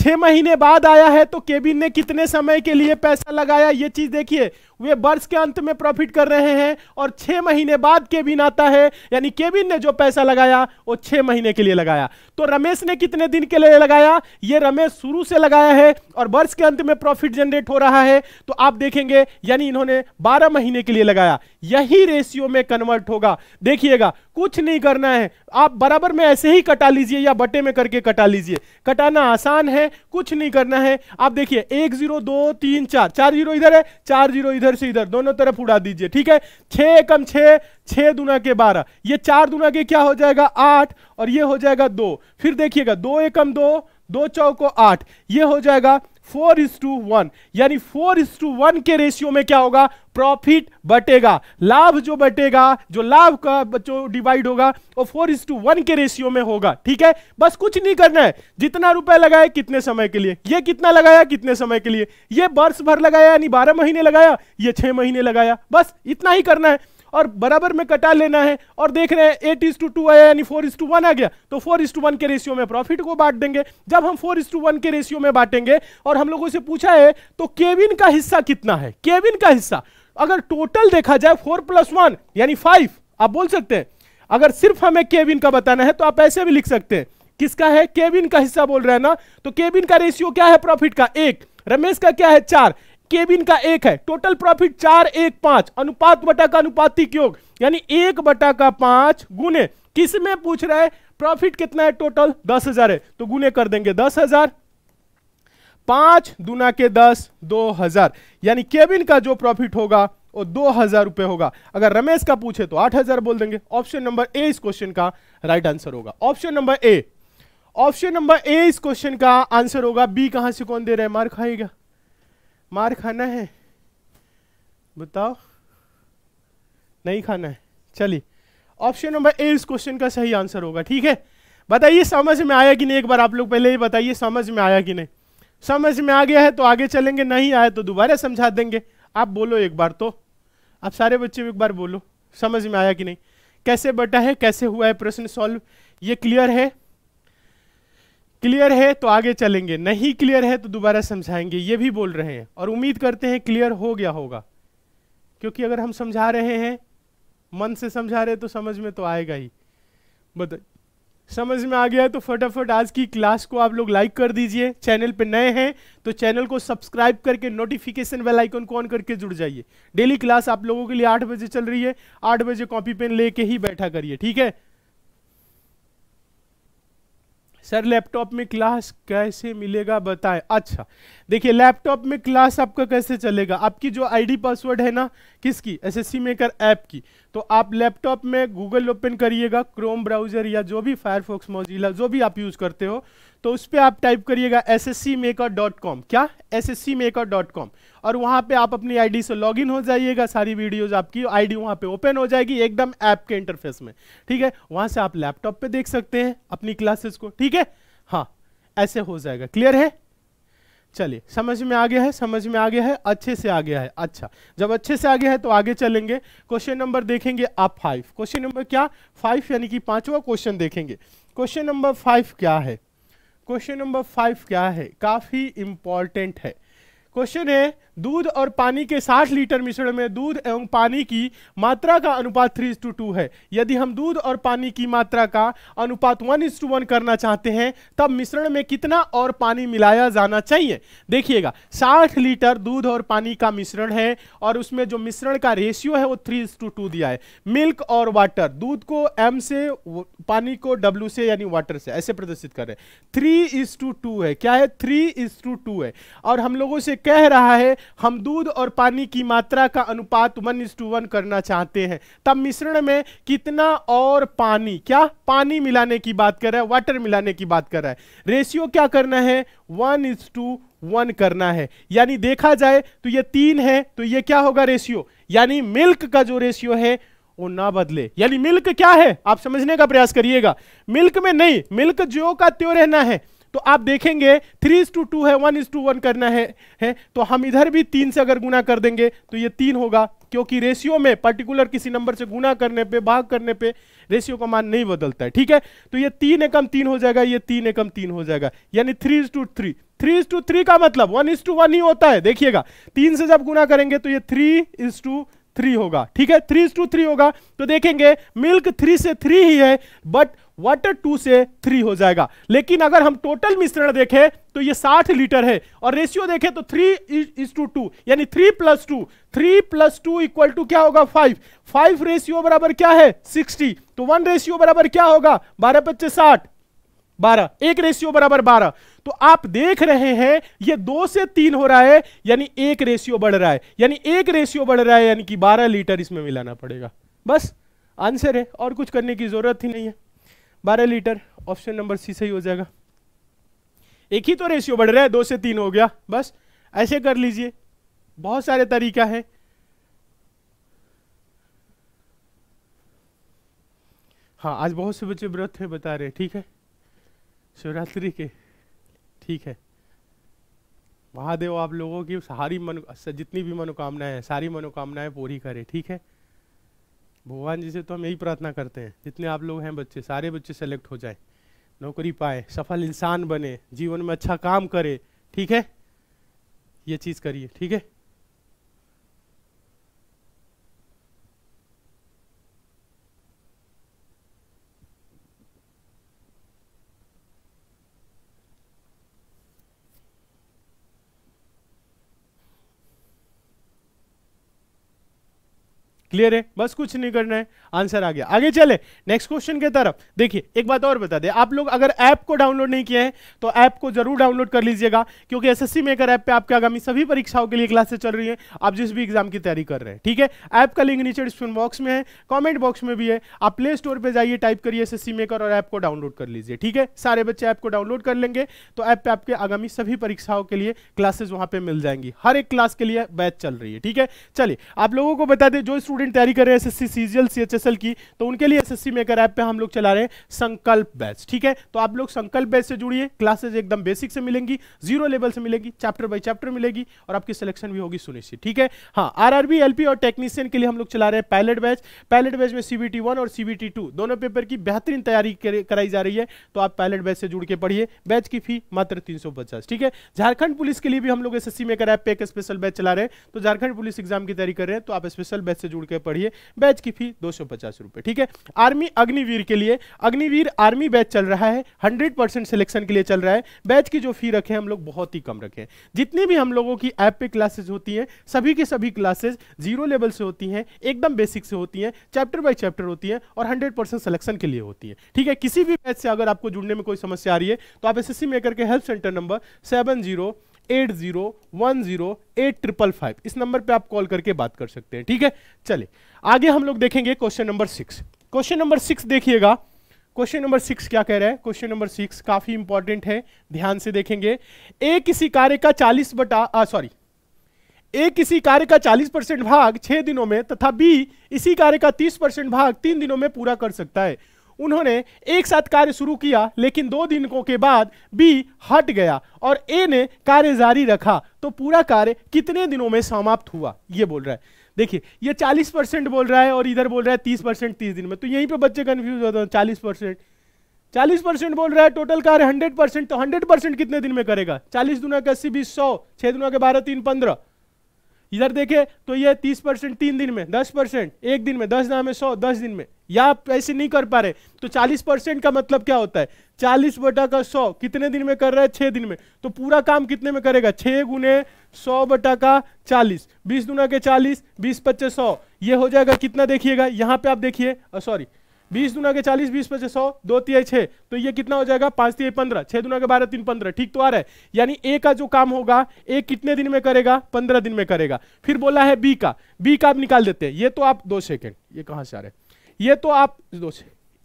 छह महीने बाद आया है तो केविन ने कितने समय के लिए पैसा लगाया ये चीज देखिए वे वर्ष के अंत में प्रॉफिट कर रहे हैं और छह महीने बाद केबिन आता है यानी केबिन ने जो पैसा लगाया वो छह महीने के लिए लगाया तो रमेश ने कितने दिन के लिए लगाया ये रमेश शुरू से लगाया है और वर्ष के अंत में प्रॉफिट जनरेट हो रहा है तो आप देखेंगे यानी इन्होंने बारह महीने के लिए लगाया यही रेशियो में कन्वर्ट होगा देखिएगा कुछ नहीं करना है आप बराबर में ऐसे ही कटा लीजिए या बटे में करके कटा लीजिए कटाना आसान है कुछ नहीं करना है आप देखिए एक जीरो दो तीन चार चार जीरो इधर है चार जीरो इधर इधर से इधर दोनों तरफ उड़ा दीजिए ठीक है छः एकम छ छः दुना के बारह ये चार दुना के क्या हो जाएगा आठ और ये हो जाएगा दो फिर देखिएगा दो एकम दो दो चौको आठ ये हो जाएगा फोर इज टू वन यानी फोर इज टू वन के रेशियो में क्या होगा प्रॉफिट बटेगा लाभ जो बटेगा जो लाभ का जो डिवाइड होगा वो फोर इज टू वन के रेशियो में होगा ठीक है बस कुछ नहीं करना है जितना रुपए लगाए कितने समय के लिए ये कितना लगाया कितने समय के लिए ये वर्ष भर लगाया यानी बारह महीने लगाया ये छह महीने लगाया बस इतना ही करना है और बराबर में कटा लेना है और देख रहे हैं एट इज टू टू आया यानी फोर इज टू वन आ गया तो फोर इज टू वन के रेशियो में प्रॉफिट को बांट देंगे जब हम फोर इज टू वन के रेशियो में बांटेंगे और हम लोगों से पूछा है तो केविन का हिस्सा कितना है केविन का हिस्सा अगर टोटल देखा जाए फोर प्लस वन यानी फाइव आप बोल सकते हैं अगर सिर्फ हमें केविन का बताना है तो आप ऐसे भी लिख सकते हैं किसका है केविन का हिस्सा बोल रहे हैं ना तो केविन का रेशियो क्या है प्रॉफिट का एक रमेश का क्या है चार केबिन का एक है टोटल प्रॉफिट चार एक पांच अनुपात बटा का अनुपातिक योग यानी एक बटा का पांच गुने किस में पूछ रहा है प्रॉफिट कितना है टोटल दस हजार है तो गुने कर देंगे दस हजार पांच दुना के दस दो हजार यानी केबिन का जो प्रॉफिट होगा वो दो हजार रुपए होगा अगर रमेश का पूछे तो आठ हजार बोल देंगे ऑप्शन नंबर ए इस क्वेश्चन का राइट आंसर होगा option number A option number A इस क्वेश्चन का आंसर होगा बी कहां से कौन दे रहे हैं मार्क खाएगा मार खाना है बताओ नहीं खाना है चलिए ऑप्शन नंबर ए इस क्वेश्चन का सही आंसर होगा ठीक है बताइए समझ में आया कि नहीं एक बार आप लोग पहले ही बताइए समझ में आया कि नहीं समझ में आ गया है तो आगे चलेंगे नहीं आया तो दोबारा समझा देंगे आप बोलो एक बार तो आप सारे बच्चे एक बार बोलो समझ में आया कि नहीं कैसे बटा है कैसे हुआ है प्रश्न सॉल्व ये क्लियर है क्लियर है तो आगे चलेंगे नहीं क्लियर है तो दोबारा समझाएंगे ये भी बोल रहे हैं और उम्मीद करते हैं क्लियर हो गया होगा क्योंकि अगर हम समझा रहे हैं मन से समझा रहे तो समझ में तो आएगा ही बता समझ में आ गया है तो फटाफट आज की क्लास को आप लोग लाइक कर दीजिए चैनल पे नए हैं तो चैनल को सब्सक्राइब करके नोटिफिकेशन बेल आइकन को ऑन करके जुड़ जाइए डेली क्लास आप लोगों के लिए आठ बजे चल रही है आठ बजे कॉपी पेन लेके ही बैठा करिए ठीक है सर लैपटॉप में क्लास कैसे मिलेगा बताएं अच्छा देखिए लैपटॉप में क्लास आपका कैसे चलेगा आपकी जो आईडी पासवर्ड है ना किसकी एसएससी मेकर ऐप की तो आप लैपटॉप में गूगल ओपन करिएगा क्रोम ब्राउजर या जो भी फायरफॉक्स मोजिला जो भी आप यूज़ करते हो तो उस पर आप टाइप करिएगा S S C maker dot com क्या S S C maker dot com और वहाँ पे आप अपनी आईडी से लॉगिन हो जाइएगा सारी वीडियोज आपकी आईडी वहाँ पे ओपन हो जाएगी एकदम ऐप के इंटरफेस में ठीक है वहाँ से आप लैपटॉप पे देख सकते हैं अपनी क्लासेस को ठीक है हाँ ऐसे हो जाएगा क्लियर है चलिए समझ में आ गया है समझ में आ गया है अच्छे से आ गया है अच्छा जब अच्छे से आ गया है तो आगे चलेंगे क्वेश्चन नंबर देखेंगे आप फाइव क्वेश्चन नंबर क्या फाइव यानी कि पांचवा क्वेश्चन देखेंगे क्वेश्चन नंबर फाइव क्या है क्वेश्चन नंबर फाइव क्या है काफ़ी इंपॉर्टेंट है क्वेश्चन है दूध और पानी के 60 लीटर मिश्रण में दूध एवं पानी की मात्रा का अनुपात थ्री टू टू है यदि हम दूध और पानी की मात्रा का अनुपात वन इज टू वन करना चाहते हैं तब मिश्रण में कितना और पानी मिलाया जाना चाहिए देखिएगा 60 लीटर दूध और पानी का मिश्रण है और उसमें जो मिश्रण का रेशियो है वो थ्री टू टू दिया है मिल्क और वाटर दूध को एम से पानी को डब्ल्यू से यानी वाटर से ऐसे प्रदर्शित कर रहे हैं थ्री इज टू टू है क्या है थ्री इज टू टू है और हम लोगों से कह रहा है हम दूध और पानी की मात्रा का अनुपात वन इज टू वन करना चाहते हैं तब मिश्रण में कितना और पानी क्या पानी मिलाने की बात कर रहा है वाटर मिलाने की बात कर रहा है रेशियो क्या करना है वन इज टू वन करना है यानी देखा जाए तो ये तीन है तो ये क्या होगा रेशियो यानी मिल्क का जो रेशियो है वो ना बदले यानी मिल्क क्या है आप समझने का प्रयास करिएगा मिल्क में नहीं मिल्क जो का त्यो रहना है तो आप देखेंगे थ्री इज टू टू है वन इज टू वन करना है है तो हम इधर भी तीन से अगर गुना कर देंगे तो ये तीन होगा क्योंकि रेशियो में पर्टिकुलर किसी नंबर से गुना करने पे भाग करने पे रेशियो का मान नहीं बदलता है ठीक है तो ये तीन एकम तीन हो जाएगा ये तीन एकम तीन हो जाएगा यानी three is to three three is to three का मतलब वन इज टू वन ही होता है देखिएगा तीन से जब गुना करेंगे तो ये थ्री इज टू थ्री होगा ठीक है थ्री इज टू थ्री होगा तो देखेंगे मिल्क थ्री से थ्री ही है बट वाटर टू से थ्री हो जाएगा लेकिन अगर हम टोटल मिश्रण देखें तो ये साठ लीटर है और रेशियो देखें तो थ्री इज टू टू यानी three plus two three plus two equal to क्या होगा फाइव फाइव रेशियो बराबर क्या है सिक्सटी तो वन रेशियो बराबर क्या होगा बारह पच्चीस साठ बारह एक रेशियो बराबर बारह तो आप देख रहे हैं ये दो से तीन हो रहा है यानी एक रेशियो बढ़ रहा है यानी एक रेशियो बढ़ रहा है यानी कि बारह लीटर इसमें मिलाना पड़ेगा बस आंसर है और कुछ करने की जरूरत ही नहीं है बारह लीटर ऑप्शन नंबर सी सही हो जाएगा एक ही तो रेशियो बढ़ रहा है दो से तीन हो गया बस ऐसे कर लीजिए बहुत सारे तरीका है हाँ आज बहुत से बच्चे व्रत है बता रहे ठीक है शिवरात्रि के ठीक है महादेव आप लोगों की सारी मनो जितनी भी मनोकामनाएं हैं सारी मनोकामनाएं है पूरी करे ठीक है भगवान जी से तो हम यही प्रार्थना करते हैं जितने आप लोग हैं बच्चे सारे बच्चे सेलेक्ट हो जाए नौकरी पाए सफल इंसान बने जीवन में अच्छा काम करे ठीक है ये चीज़ करिए ठीक है क्लियर है बस कुछ नहीं करना है आंसर आ गया आगे चले नेक्स्ट क्वेश्चन के तरफ देखिए एक बात और बता दे आप लोग अगर ऐप को डाउनलोड नहीं किए हैं तो ऐप को जरूर डाउनलोड कर लीजिएगा क्योंकि एसएससी मेकर ऐप पे आपके आगामी सभी परीक्षाओं के लिए क्लासेस चल रही है आप जिस भी एग्जाम की तैयारी कर रहे हैं ठीक है ऐप का लिंक नीचे डिस्क्रिप्शन बॉक्स में है कॉमेंट बॉक्स में भी है आप प्ले स्टोर पर जाइए टाइप करिए एस मेकर और ऐप को डाउनलोड कर लीजिए ठीक है सारे बच्चे ऐप को डाउनलोड कर लेंगे तो ऐप पे आपके आगामी सभी परीक्षाओं के लिए क्लासेस वहां पर मिल जाएंगी हर एक क्लास के लिए बैच चल रही है ठीक है चलिए आप लोगों को बता दें जो स्टूडेंट स्टूडेंट तैयारी कर रहे हैं एस सीजीएल सीएचएसएल की तो उनके लिए एसएससी मेकर ऐप पे हम लोग चला रहे हैं संकल्प बैच ठीक है तो आप लोग संकल्प बैच से जुड़िए क्लासेज एकदम बेसिक से मिलेंगी जीरो लेवल से मिलेंगी चैप्टर बाई चैप्टर मिलेगी और आपकी सिलेक्शन भी होगी सुनिश्चित ठीक है हाँ आर एलपी और टेक्नीशियन के लिए हम लोग चला रहे हैं पायलट बैच पायलट बैच में सीबीटी और सीबीटी दोनों पेपर की बेहतरीन तैयारी कराई जा रही है तो आप पायलट बैच से जुड़ के पढ़िए बैच की फी मात्र तीन ठीक है झारखंड पुलिस के लिए भी हम लोग एसएससी मेकर ऐप पे एक स्पेशल बैच चला रहे हैं तो झारखंड पुलिस एग्जाम की तैयारी कर रहे हैं तो आप स्पेशल बैच से जुड़ के करके पढ़िए बैच की फी दो सौ ठीक है आर्मी अग्निवीर के लिए अग्निवीर आर्मी बैच चल रहा है हंड्रेड सिलेक्शन के लिए चल रहा है बैच की जो फी रखे हम लोग बहुत ही कम रखे जितनी भी हम लोगों की ऐप पे क्लासेज होती हैं सभी के सभी क्लासेज जीरो लेवल से होती हैं एकदम बेसिक से होती हैं चैप्टर बाई चैप्टर होती हैं और हंड्रेड परसेंट सिलेक्शन के लिए होती है ठीक है किसी भी बैच से अगर आपको जुड़ने में कोई समस्या आ रही है तो आप एस एस मेकर के help centre number seven zero eight zero one zero eight triple five इस नंबर पे आप कॉल करके बात कर सकते हैं ठीक है चले आगे हम लोग देखेंगे question number six question number six देखिएगा क्वेश्चन नंबर सिक्स क्या कह रहा है क्वेश्चन नंबर सिक्स काफी इंपॉर्टेंट है ध्यान से देखेंगे ए किसी कार्य का चालीस बटा सॉरी ए किसी कार्य का 40 परसेंट भाग छह दिनों में तथा बी इसी कार्य का 30 परसेंट भाग तीन दिनों में पूरा कर सकता है उन्होंने एक साथ कार्य शुरू किया लेकिन दो दिनों के बाद बी हट गया और ए ने कार्य जारी रखा तो पूरा कार्य कितने दिनों में समाप्त हुआ ये बोल रहा है देखिए ये 40 परसेंट बोल रहा है और इधर बोल रहा है 30 परसेंट तीस दिन में तो यहीं पे बच्चे कंफ्यूज होते हैं 40 परसेंट चालीस परसेंट बोल रहा है टोटल कार्य हंड्रेड परसेंट तो हंड्रेड परसेंट कितने दिन में करेगा चालीस दुना के अस्सी बीस सौ छह दुना के बारह तीन पंद्रह इधर देखे तो ये तीस परसेंट तीन दिन में दस परसेंट एक दिन में दस दाम में सौ दस दिन में या आप ऐसे नहीं कर पा रहे तो 40 परसेंट का मतलब क्या होता है 40 बटा का 100 कितने दिन में कर रहा है छह दिन में तो पूरा काम कितने में करेगा छः गुने सौ बटा का 40 बीस दुना के 40 बीस पच्चीस सौ ये हो जाएगा कितना देखिएगा यहाँ पे आप देखिए सॉरी बीस दुना के चालीस बीस पचास सौ दो तिहाई छः तो ये कितना हो जाएगा पाँच तीय पंद्रह छः दुना के बारह तीन पंद्रह ठीक तो आ रहा है यानी ए का जो काम होगा ए कितने दिन में करेगा पंद्रह दिन में करेगा फिर बोला है बी का बी का आप निकाल देते हैं ये तो आप दो सेकेंड ये कहाँ से आ रहे हैं ये तो आप दो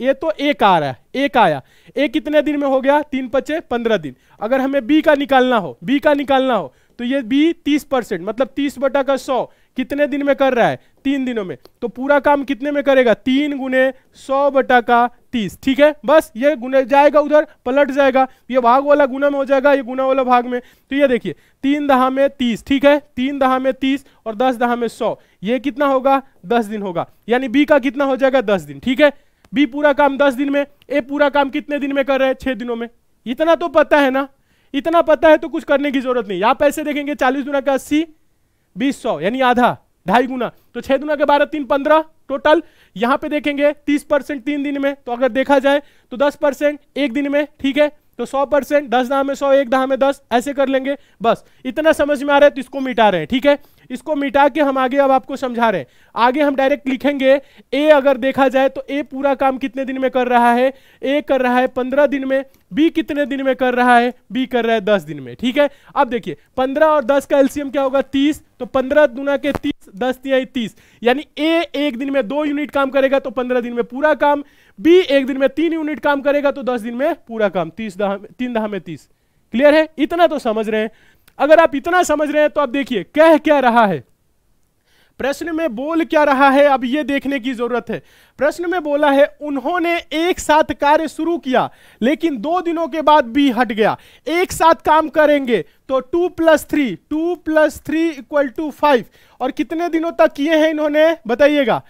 ये तो एक आ रहा है एक आया ए कितने दिन में हो गया तीन पचे पंद्रह दिन अगर हमें बी का निकालना हो बी का निकालना हो तो ये बी तीस परसेंट मतलब तीस बटा का सौ कितने दिन में कर रहा है तीन दिनों में तो पूरा काम कितने में करेगा तीन गुने सौ बटा का तीस ठीक है बस ये गुना जाएगा उधर पलट जाएगा ये भाग वाला गुना में हो जाएगा ये गुना वाला भाग में तो ये देखिए तीन दहा में तीस ठीक है तीन दहा में तीस और दस दहा में सौ ये कितना होगा दस दिन होगा यानी बी का कितना हो जाएगा दस दिन ठीक है बी पूरा काम दस दिन में ए पूरा काम कितने दिन में कर रहे हैं छः दिनों में इतना तो पता है ना इतना पता है तो कुछ करने की जरूरत नहीं आप ऐसे देखेंगे चालीस दुना का अस्सी बीस सौ यानी आधा ढाई गुना तो छह गुना के बारह तीन पंद्रह टोटल यहां पे देखेंगे तीस परसेंट तीन दिन में तो अगर देखा जाए तो दस परसेंट एक दिन में ठीक है तो सौ परसेंट दस दहा में सौ एक दहा में दस ऐसे कर लेंगे बस इतना समझ में आ रहा है तो इसको मिटा रहे हैं ठीक है इसको मिटा के हम आगे अब आपको समझा रहे हैं आगे हम डायरेक्ट लिखेंगे ए अगर देखा जाए तो ए पूरा काम कितने दिन में कर रहा है ए कर रहा है पंद्रह दिन में बी कितने दिन में कर रहा है बी कर रहा है दस दिन में ठीक है अब देखिए पंद्रह और दस का एल्सियम क्या होगा तीस तो पंद्रह दुना के तीस दस तिहाई तीस यानी ए एक दिन में दो यूनिट काम करेगा तो पंद्रह दिन में पूरा काम बी एक दिन में तीन यूनिट काम करेगा तो दस दिन में पूरा काम तीस दहा तीन दहा में तीस क्लियर है इतना तो समझ रहे हैं अगर आप इतना समझ रहे हैं तो आप देखिए कह क्या रहा है प्रश्न में बोल क्या रहा है अब यह देखने की जरूरत है प्रश्न में बोला है उन्होंने एक साथ कार्य शुरू किया लेकिन दो दिनों के बाद भी हट गया एक साथ काम करेंगे तो two plus three two plus three equal to five और कितने दिनों तक किए हैं इन्होंने बताइएगा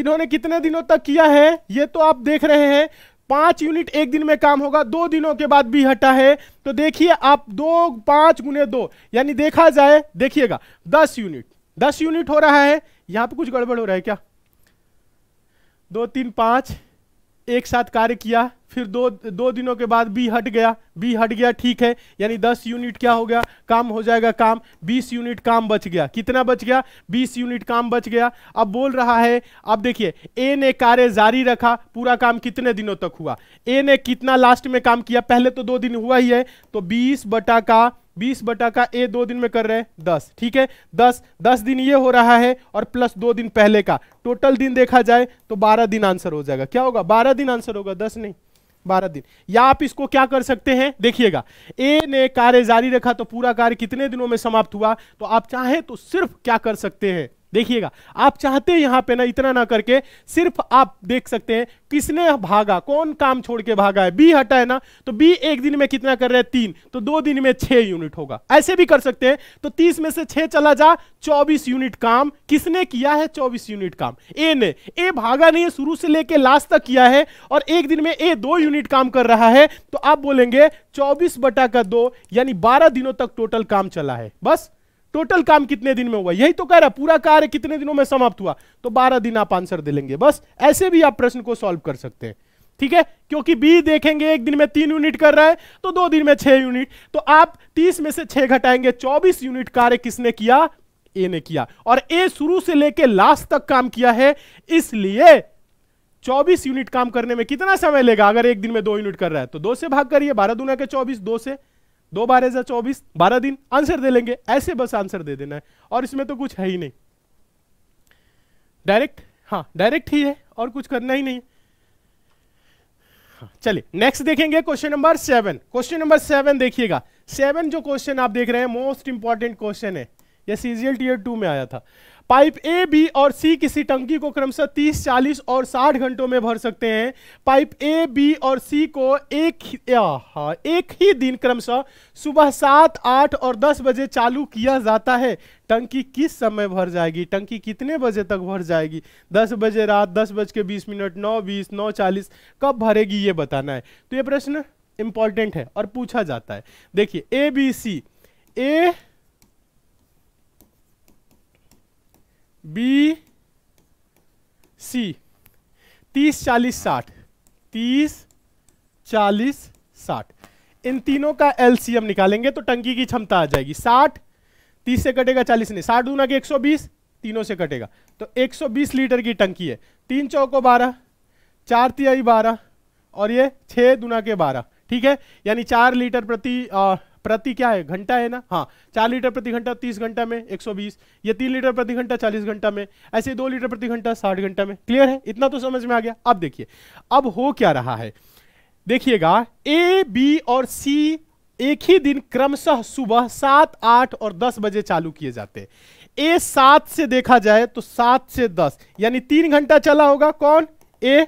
इन्होंने कितने दिनों तक किया है ये तो आप देख रहे हैं पांच यूनिट एक दिन में काम होगा दो दिनों के बाद भी हटा है तो देखिए आप दो पांच गुने दो यानी देखा जाए देखिएगा दस यूनिट दस यूनिट हो रहा है यहां पे कुछ गड़बड़ हो रहा है क्या दो तीन पांच एक साथ कार्य किया फिर दो दो दिनों के बाद बी हट गया बी हट गया ठीक है यानी दस यूनिट क्या हो गया काम हो जाएगा काम बीस यूनिट काम बच गया कितना बच गया बीस यूनिट काम बच गया अब बोल रहा है अब देखिए ए ने कार्य जारी रखा पूरा काम कितने दिनों तक हुआ ए ने कितना लास्ट में काम किया पहले तो दो दिन हुआ ही है तो बीस बटा का बीस बटा का ए दो दिन में कर रहे हैं दस ठीक है दस दस दिन ये हो रहा है और प्लस दो दिन पहले का टोटल दिन देखा जाए तो बारह दिन आंसर हो जाएगा क्या होगा बारह दिन आंसर होगा दस नहीं बारह दिन या आप इसको क्या कर सकते हैं देखिएगा ए ने कार्य जारी रखा तो पूरा कार्य कितने दिनों में समाप्त हुआ तो आप चाहे तो सिर्फ क्या कर सकते हैं देखिएगा आप चाहते यहां पे ना इतना ना करके सिर्फ आप देख सकते हैं किसने भागा कौन काम छोड़ के भागा है बी हटा है ना तो बी एक दिन में कितना कर रहे हैं तीन तो दो दिन में छह यूनिट होगा ऐसे भी कर सकते हैं तो तीस में से छह चला जा चौबीस यूनिट काम किसने किया है चौबीस यूनिट काम ए ने ए भागा नहीं है शुरू से लेके लास्ट तक किया है और एक दिन में ए दो यूनिट काम कर रहा है तो आप बोलेंगे चौबीस बटा का दो यानी बारह दिनों तक टोटल काम चला है बस टोटल काम कितने दिन में हुआ यही तो कह रहा है पूरा कार्य कितने दिनों में समाप्त हुआ तो बारह दिन आप आंसर दे लेंगे बस ऐसे भी आप प्रश्न को सॉल्व कर सकते हैं ठीक है क्योंकि बी देखेंगे एक दिन में तीन यूनिट कर रहा है तो दो दिन में छह यूनिट तो आप तीस में से छह घटाएंगे चौबीस यूनिट कार्य किसने किया ए ने किया और ए शुरू से लेके लास्ट तक काम किया है इसलिए 24 यूनिट काम करने में कितना समय लेगा अगर एक दिन में दो यूनिट कर रहा है तो दो से भाग करिए बारह दुना के चौबीस दो से दो बारह हजार चौबीस बारह दिन आंसर दे लेंगे ऐसे बस आंसर दे देना है और इसमें तो कुछ है ही नहीं डायरेक्ट हाँ डायरेक्ट ही है और कुछ करना ही नहीं हाँ, चलिए नेक्स्ट देखेंगे question number seven question number seven देखिएगा सेवन जो क्वेश्चन आप देख रहे हैं मोस्ट इंपॉर्टेंट क्वेश्चन है यह सीजीएल टीयर टू में आया था पाइप ए बी और सी किसी टंकी को क्रमशः 30, 40 और 60 घंटों में भर सकते हैं पाइप ए बी और सी को एक हाँ एक ही दिन क्रमशः सुबह सात आठ और दस बजे चालू किया जाता है टंकी किस समय भर जाएगी टंकी कितने बजे तक भर जाएगी दस बजे रात दस बज के बीस मिनट नौ बीस नौ चालीस कब भरेगी ये बताना है तो ये प्रश्न इंपॉर्टेंट है और पूछा जाता है देखिए A B C A B C तीस चालीस साठ तीस चालीस साठ इन तीनों का एलसीएम निकालेंगे तो टंकी की क्षमता आ जाएगी साठ तीस से कटेगा चालीस नहीं साठ दूना के एक सौ बीस तीनों से कटेगा तो एक सौ बीस लीटर की टंकी है तीन चौको बारह चार तिहाई बारह और ये छः दुना के बारह ठीक है यानी चार लीटर प्रति आ, प्रति क्या है घंटा है ना हाँ चार लीटर प्रति घंटा तीस घंटा में एक सौ बीस या तीन लीटर प्रति घंटा चालीस घंटा में ऐसे दो लीटर प्रति घंटा साठ घंटा में क्लियर है इतना तो समझ में आ गया अब देखिए अब हो क्या रहा है देखिएगा ए बी और सी एक ही दिन क्रमशः सुबह सात आठ और दस बजे चालू किए जाते ए सात से देखा जाए तो सात से दस यानी तीन घंटा चला होगा कौन ए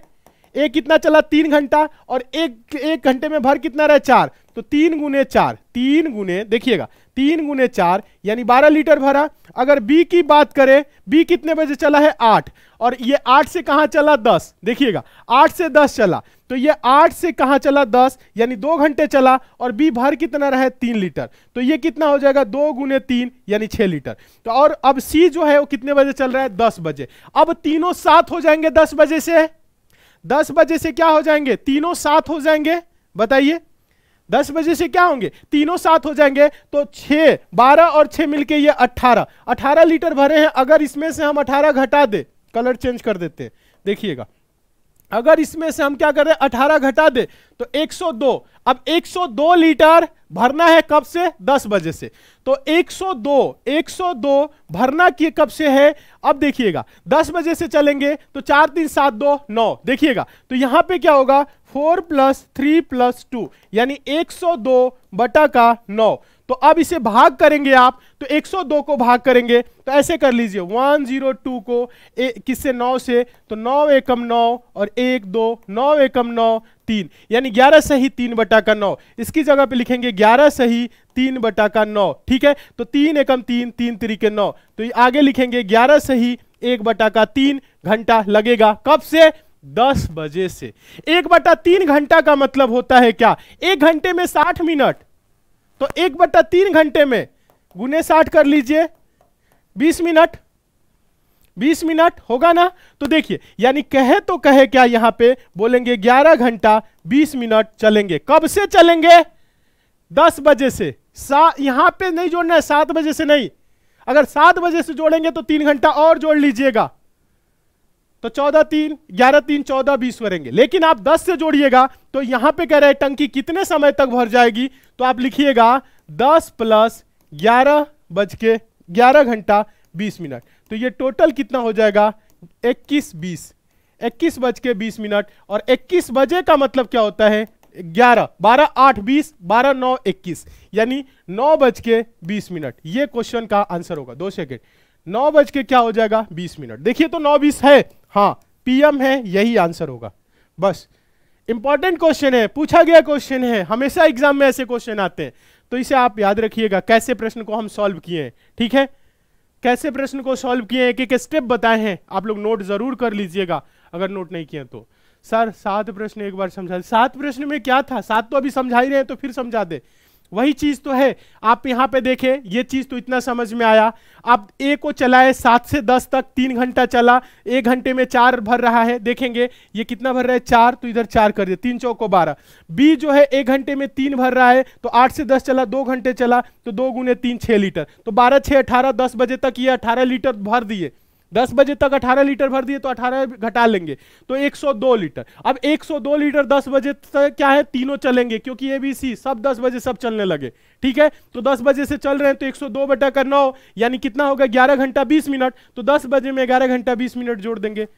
ए कितना चला तीन घंटा और एक एक घंटे में भर कितना रहा चार तो तीन गुने चार तीन गुने देखिएगा तीन गुने चार यानी बारह लीटर भरा अगर बी की बात करें बी कितने बजे चला है आठ और ये आठ से कहाँ चला दस देखिएगा आठ से दस चला तो ये आठ से कहाँ चला दस यानी दो घंटे चला और बी भर कितना रहे तीन लीटर तो ये कितना हो जाएगा दो गुने तीन यानी छः लीटर तो और अब सी जो है वो कितने बजे चल रहा है दस बजे अब तीनों सात हो जाएंगे दस बजे से दस बजे से क्या हो जाएंगे तीनों सात हो जाएंगे बताइए दस बजे से क्या होंगे तीनों सात हो जाएंगे तो छह बारह और छह मिलके ये अट्ठारह अठारह लीटर भरे हैं अगर इसमें से हम अठारह घटा दे कलर चेंज कर देते देखिएगा अगर इसमें से हम क्या कर रहे हैं अठारह घटा दे तो 102 अब 102 लीटर भरना है कब से 10 बजे से तो 102 102 भरना की कब से है अब देखिएगा 10 बजे से चलेंगे तो चार तीन सात दो नौ देखिएगा तो यहां पे क्या होगा four plus three plus two यानी एक सौ दो बटा का नौ तो अब इसे भाग करेंगे आप तो 102 को भाग करेंगे तो ऐसे कर लीजिए 102 को किससे 9 से तो 9 एकम 9 और 1 2 9 एकम 9 तीन यानी 11 सही तीन बटा का 9 इसकी जगह पे लिखेंगे 11 सही तीन बटा का 9 ठीक है तो तीन एकम तीन तीन तरीके नौ तो आगे लिखेंगे 11 सही एक बटा का तीन घंटा लगेगा कब से दस बजे से एक बटा तीन घंटा का मतलब होता है क्या एक घंटे में साठ मिनट तो एक बटा तीन घंटे में गुने साठ कर लीजिए बीस मिनट बीस मिनट होगा ना तो देखिए यानी कहे तो कहे क्या यहां पे बोलेंगे ग्यारह घंटा बीस मिनट चलेंगे कब से चलेंगे दस बजे से सा यहां पे नहीं जोड़ना है सात बजे से नहीं अगर सात बजे से जोड़ेंगे तो तीन घंटा और जोड़ लीजिएगा तो चौदह तीन ग्यारह तीन चौदह बीस भरेंगे लेकिन आप दस से जोड़िएगा तो यहां पे कह रहे हैं टंकी कितने समय तक भर जाएगी तो आप लिखिएगा दस प्लस ग्यारह बज के ग्यारह घंटा बीस मिनट तो ये टोटल कितना हो जाएगा इक्कीस बीस इक्कीस बज के बीस मिनट और इक्कीस बजे का मतलब क्या होता है ग्यारह बारह आठ बीस बारह नौ इक्कीस यानी नौ बज के बीस मिनट ये क्वेश्चन का आंसर होगा दो सेकेंड नौ बज के क्या हो जाएगा बीस मिनट देखिए तो नौ बीस है हाँ पीएम है यही आंसर होगा बस इंपॉर्टेंट क्वेश्चन है पूछा गया क्वेश्चन है हमेशा एग्जाम में ऐसे क्वेश्चन आते हैं तो इसे आप याद रखिएगा कैसे प्रश्न को हम सॉल्व किए हैं ठीक है कैसे प्रश्न को सॉल्व किए एक एक स्टेप बताए हैं आप लोग नोट जरूर कर लीजिएगा अगर नोट नहीं किए तो सर सात प्रश्न एक बार समझा सात प्रश्न में क्या था सात तो अभी समझा ही रहे हैं तो फिर समझा दे वही चीज तो है आप यहां पे देखें ये चीज तो इतना समझ में आया आप ए को चलाए सात से दस तक तीन घंटा चला एक घंटे में चार भर रहा है देखेंगे ये कितना भर रहा है चार तो इधर चार कर दिया तीन चौको बारह बी जो है एक घंटे में तीन भर रहा है तो आठ से दस चला दो घंटे चला तो दो गुने तीन छह लीटर तो बारह छह अठारह दस बजे तक ये अठारह लीटर भर दिए दस बजे तक अठारह लीटर भर दिए तो अठारह घटा लेंगे तो एक सौ दो लीटर अब एक सौ दो लीटर दस बजे तक क्या है तीनों चलेंगे क्योंकि ए बी सी सब दस बजे सब चलने लगे ठीक है तो दस बजे से चल रहे हैं तो एक सौ दो बटा कर नौ यानी कितना होगा ग्यारह घंटा बीस मिनट तो दस बजे में ग्यारह घंटा बीस मिनट जोड़ देंगे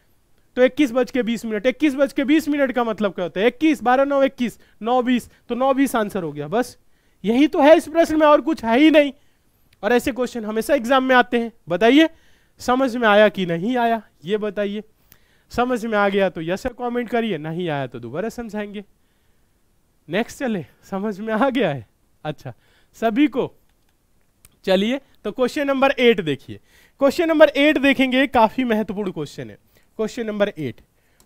तो इक्कीस बज के बीस मिनट इक्कीस बज के बीस मिनट का मतलब क्या होता है इक्कीस बारह नौ इक्कीस नौ बीस तो नौ बीस आंसर हो गया बस यही तो है इस प्रश्न में और कुछ है ही नहीं और ऐसे क्वेश्चन हमेशा एग्जाम में आते हैं बताइए समझ में आया कि नहीं आया ये बताइए समझ में आ गया तो यस कमेंट करिए नहीं आया तो दोबारा समझाएंगे नेक्स्ट चले समझ में आ गया है अच्छा सभी को चलिए तो क्वेश्चन नंबर एट देखिए क्वेश्चन नंबर एट देखेंगे काफी महत्वपूर्ण क्वेश्चन है question number eight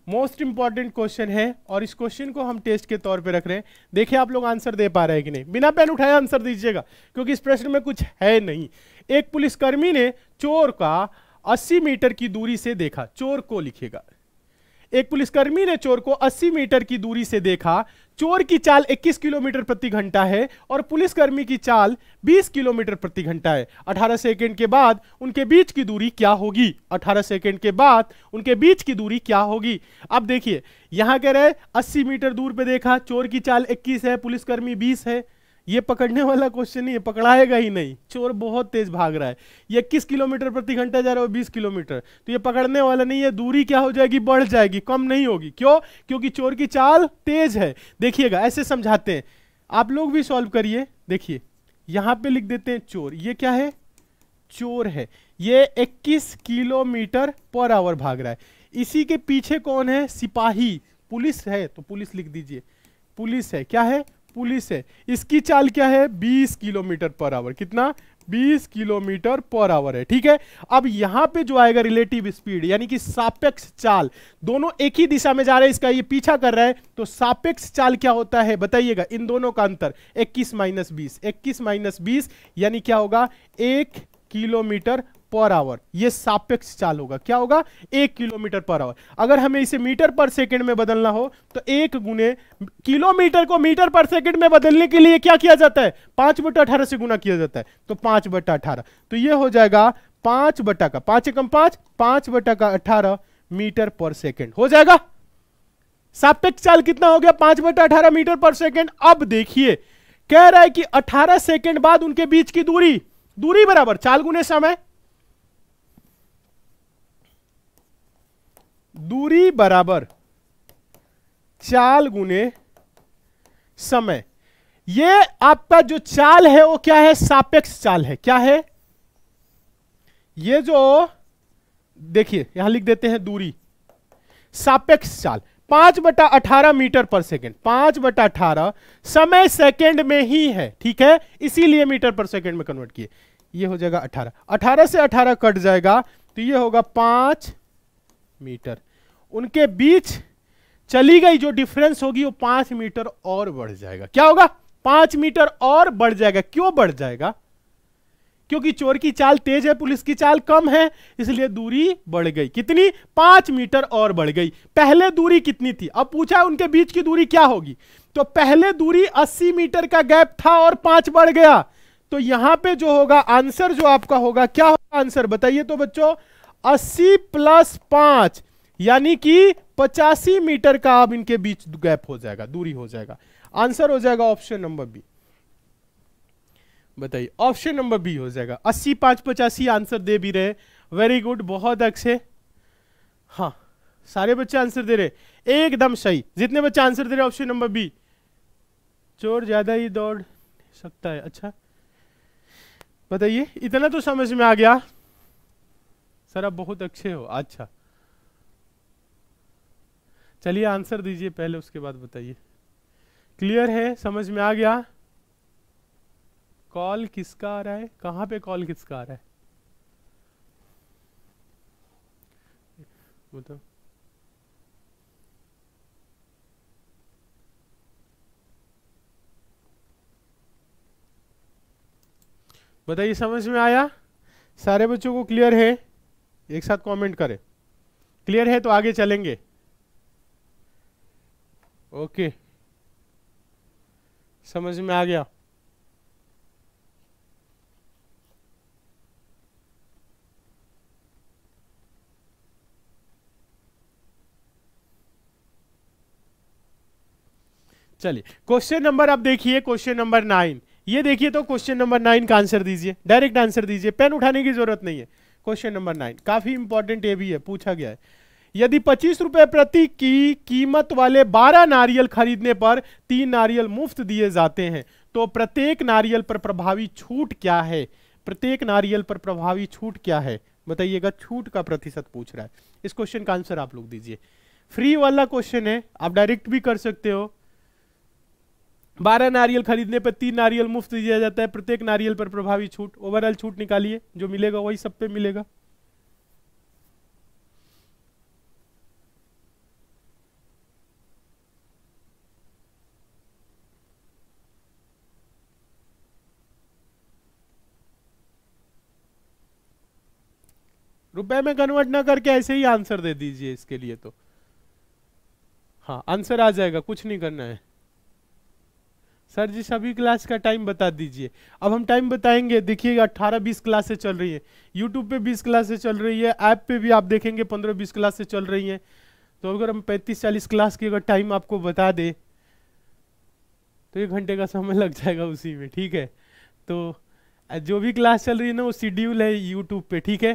most important question है और इस क्वेश्चन को हम टेस्ट के तौर पे रख रहे हैं देखिए आप लोग आंसर दे पा रहे हैं कि नहीं बिना पेन उठाए आंसर दीजिएगा क्योंकि इस प्रश्न में कुछ है नहीं एक पुलिसकर्मी ने चोर का 80 मीटर की दूरी से देखा चोर को लिखेगा एक पुलिसकर्मी ने चोर को 80 मीटर की दूरी से देखा चोर की चाल 21 किलोमीटर प्रति घंटा है और पुलिसकर्मी की चाल 20 किलोमीटर प्रति घंटा है 18 सेकंड के बाद उनके बीच की दूरी क्या होगी 18 सेकंड के बाद उनके बीच की दूरी क्या होगी अब देखिए यहां कह रहे 80 मीटर दूर पे देखा चोर की चाल 21 है पुलिसकर्मी 20 है ये पकड़ने वाला क्वेश्चन नहीं है पकड़ाएगा ही नहीं चोर बहुत तेज भाग रहा है ये किस किलोमीटर प्रति घंटा जा रहा है बीस किलोमीटर तो ये पकड़ने वाला नहीं है दूरी क्या हो जाएगी बढ़ जाएगी कम नहीं होगी क्यों क्योंकि चोर की चाल तेज है देखिएगा ऐसे समझाते हैं आप लोग भी सॉल्व करिए देखिए यहाँ पे लिख देते हैं चोर ये क्या है चोर है ये इक्कीस किलोमीटर पर आवर भाग रहा है इसी के पीछे कौन है सिपाही पुलिस है तो पुलिस लिख दीजिए पुलिस है क्या है पुलिस है इसकी चाल क्या है 20 किलोमीटर पर आवर कितना 20 किलोमीटर पर आवर है ठीक है अब यहां पे जो आएगा रिलेटिव स्पीड यानी कि सापेक्ष चाल दोनों एक ही दिशा में जा रहे हैं इसका ये पीछा कर रहा है तो सापेक्ष चाल क्या होता है बताइएगा इन दोनों का अंतर 21 माइनस बीस इक्कीस माइनस बीस यानी क्या होगा एक किलोमीटर पर आवर ये सापेक्ष चाल होगा क्या होगा एक किलोमीटर पर आवर अगर हमें इसे मीटर पर सेकंड में बदलना हो तो एक गुने किलोमीटर को मीटर पर सेकंड में बदलने के लिए क्या किया जाता है पांच बटा अठारह से गुना किया जाता है तो पांच बटा अठारह तो यह हो जाएगा पांच बटा का पांच एकम पांच पांच बटा का अठारह मीटर पर सेकेंड हो जाएगा सापेक्ष चाल कितना हो गया पांच बटा अठारह मीटर पर सेकेंड अब देखिए कह रहा है कि अठारह सेकेंड बाद उनके बीच की दूरी दूरी बराबर चाल गुने समय दूरी बराबर चाल गुने समय ये आपका जो चाल है वो क्या है सापेक्ष चाल है क्या है ये जो देखिए यहां लिख देते हैं दूरी सापेक्ष चाल पांच बटा अठारह मीटर पर सेकेंड पांच बटा अठारह समय सेकेंड में ही है ठीक है इसीलिए मीटर पर सेकेंड में कन्वर्ट किए ये हो जाएगा अठारह अठारह से अठारह कट जाएगा तो ये होगा पांच मीटर उनके बीच चली गई जो डिफरेंस होगी वो पांच मीटर और बढ़ जाएगा क्या होगा पांच मीटर और बढ़ जाएगा क्यों बढ़ जाएगा क्योंकि चोर की चाल तेज है पुलिस की चाल कम है इसलिए दूरी बढ़ गई कितनी पांच मीटर और बढ़ गई पहले दूरी कितनी थी अब पूछा उनके बीच की दूरी क्या होगी तो पहले दूरी अस्सी मीटर का गैप था और पांच बढ़ गया तो यहां पे जो होगा आंसर जो आपका होगा क्या होगा आंसर बताइए तो बच्चों अस्सी प्लस पांच यानी कि पचासी मीटर का अब इनके बीच गैप हो जाएगा दूरी हो जाएगा आंसर हो जाएगा ऑप्शन नंबर बी बताइए ऑप्शन नंबर बी हो जाएगा अस्सी पांच पचासी आंसर दे भी रहे वेरी गुड बहुत अच्छे हाँ सारे बच्चे आंसर दे रहे एकदम सही जितने बच्चे आंसर दे रहे ऑप्शन नंबर बी चोर ज्यादा ही दौड़ सकता है अच्छा बताइए इतना तो समझ में आ गया सर आप बहुत अच्छे हो अच्छा चलिए आंसर दीजिए पहले उसके बाद बताइए क्लियर है समझ में आ गया कॉल किसका आ रहा है कहां पे कॉल किसका आ रहा है बताओ बताइए समझ में आया सारे बच्चों को क्लियर है एक साथ कमेंट करें क्लियर है तो आगे चलेंगे ओके समझ में आ गया चलिए क्वेश्चन नंबर अब देखिए क्वेश्चन नंबर नाइन ये देखिए तो क्वेश्चन नंबर नाइन का आंसर दीजिए डायरेक्ट आंसर दीजिए पेन उठाने की जरूरत नहीं है क्वेश्चन नंबर नाइन काफी इंपॉर्टेंट ये भी है पूछा गया है यदि पच्चीस रुपए प्रति की कीमत वाले बारह नारियल खरीदने पर तीन नारियल मुफ्त दिए जाते हैं तो प्रत्येक नारियल पर प्रभावी छूट क्या है प्रत्येक नारियल पर प्रभावी छूट क्या है बताइएगा छूट का प्रतिशत पूछ रहा है इस क्वेश्चन का आंसर आप लोग दीजिए फ्री वाला क्वेश्चन है आप डायरेक्ट भी कर सकते हो बारह नारियल खरीदने पर तीन नारियल मुफ्त दिया जाता है प्रत्येक नारियल पर प्रभावी छूट ओवरऑल छूट निकालिए जो मिलेगा वही सब पे मिलेगा रुपए में कन्वर्ट ना करके ऐसे ही आंसर दे दीजिए इसके लिए तो हाँ आंसर आ जाएगा कुछ नहीं करना है सर जी सभी क्लास का टाइम बता दीजिए अब हम टाइम बताएंगे देखिए 18 बीस क्लासे चल रही है यूट्यूब पे 20 क्लासे चल रही है ऐप पे भी आप देखेंगे 15 बीस क्लासे चल रही है तो अगर हम पैंतीस चालीस क्लास की अगर टाइम आपको बता दे तो एक घंटे का समय लग जाएगा उसी में ठीक है तो जो भी क्लास चल रही है ना वो शेड्यूल है यूट्यूब पे ठीक है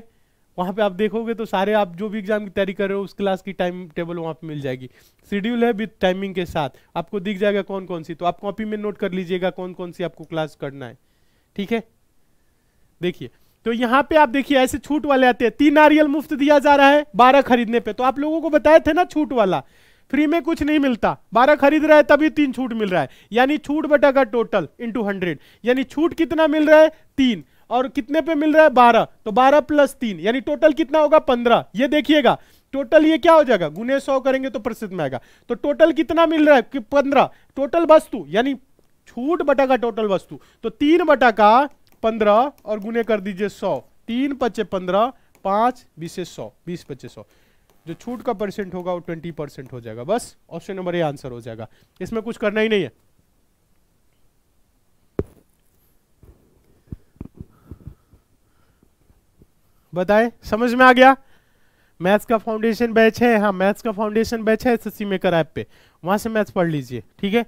वहाँ पे आप देखोगे तो सारे आप जो भी एग्जाम की तैयारी कर रहे हो उस क्लास की टाइम टेबल वहाँ पे मिल जाएगी शेड्यूल है विथ टाइमिंग के साथ आपको दिख जाएगा कौन कौन सी तो आप कॉपी में नोट कर लीजिएगा कौन कौन सी आपको क्लास करना है ठीक है देखिए तो यहाँ पे आप देखिए ऐसे छूट वाले आते हैं तीन नारियल मुफ्त दिया जा रहा है बारह खरीदने पर तो आप लोगों को बताए थे ना छूट वाला फ्री में कुछ नहीं मिलता बारह खरीद रहा है तभी तीन छूट मिल रहा है यानी छूट बटा का टोटल इंटू हंड्रेड यानी छूट कितना मिल रहा है तीन और कितने पे मिल रहा है बारह तो बारह प्लस तीन यानी टोटल कितना होगा पंद्रह ये देखिएगा टोटल ये क्या हो जाएगा गुने सौ करेंगे तो प्रतिशत में आएगा तो टोटल कितना मिल रहा है कि पंद्रह टोटल वस्तु यानी छूट बटा का टोटल वस्तु तो तीन बटा का पंद्रह और गुने कर दीजिए सौ तीन पच्चे पंद्रह पांच बीस सौ बीस पच्चे सौ जो छूट का परसेंट होगा वो ट्वेंटी परसेंट हो जाएगा बस ऑप्शन नंबर ए आंसर हो जाएगा इसमें कुछ करना ही नहीं है बताए समझ में आ गया मैथ्स का फाउंडेशन बैच है हाँ मैथ्स का फाउंडेशन बैच है सी मेकर ऐप पे वहां से मैथ्स पढ़ लीजिए ठीक है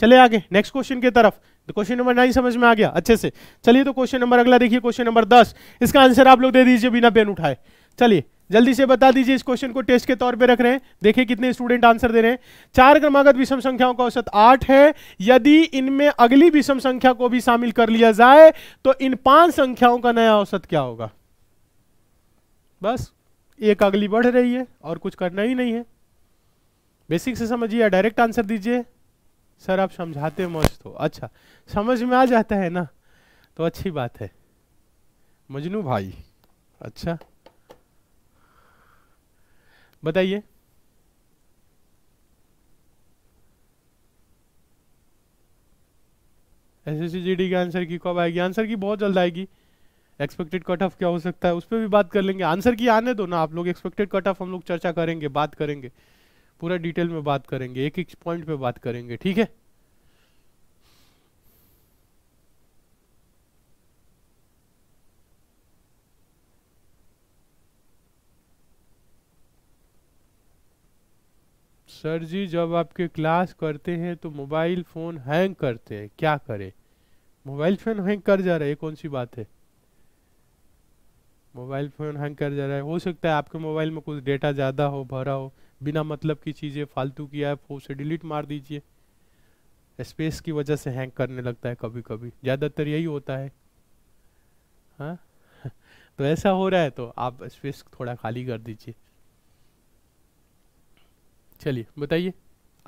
चले आगे नेक्स्ट क्वेश्चन की तरफ क्वेश्चन नंबर नाइन समझ में आ गया अच्छे से चलिए तो क्वेश्चन नंबर अगला देखिए क्वेश्चन नंबर दस इसका आंसर आप लोग दे दीजिए बिना पेन उठाए चलिए जल्दी से बता दीजिए इस क्वेश्चन को टेस्ट के तौर पे रख रहे हैं देखिए कितने स्टूडेंट आंसर दे रहे हैं चार क्रमागत विषम संख्याओं का औसत आठ है यदि इनमें अगली विषम संख्या को भी शामिल कर लिया जाए तो इन पांच संख्याओं का नया औसत क्या होगा बस एक अगली बढ़ रही है और कुछ करना ही नहीं है बेसिक से समझिए डायरेक्ट आंसर दीजिए सर आप समझाते मस्त हो अच्छा समझ में आ जाता है ना तो अच्छी बात है मजनू भाई अच्छा बताइए एस एस सी का आंसर की कब आएगी आंसर की बहुत जल्द आएगी एक्सपेक्टेड कट ऑफ क्या हो सकता है उस पर भी बात कर लेंगे आंसर की आने दो ना आप लोग एक्सपेक्टेड कट ऑफ हम लोग चर्चा करेंगे बात करेंगे पूरा डिटेल में बात करेंगे एक एक पॉइंट पे बात करेंगे ठीक है सर जी जब आपके क्लास करते हैं तो मोबाइल फ़ोन हैंग करते हैं क्या करें मोबाइल फ़ोन हैंग कर जा रहा है कौन सी बात है मोबाइल फ़ोन हैंग कर जा रहा है हो सकता है आपके मोबाइल में कुछ डेटा ज़्यादा हो भरा हो बिना मतलब की चीज़ें फालतू की ऐप हो उसे डिलीट मार दीजिए स्पेस की वजह से हैंग करने लगता है कभी कभी ज़्यादातर यही होता है हा? <laughs> तो ऐसा हो रहा है तो आप स्पेस थोड़ा खाली कर दीजिए चलिए बताइए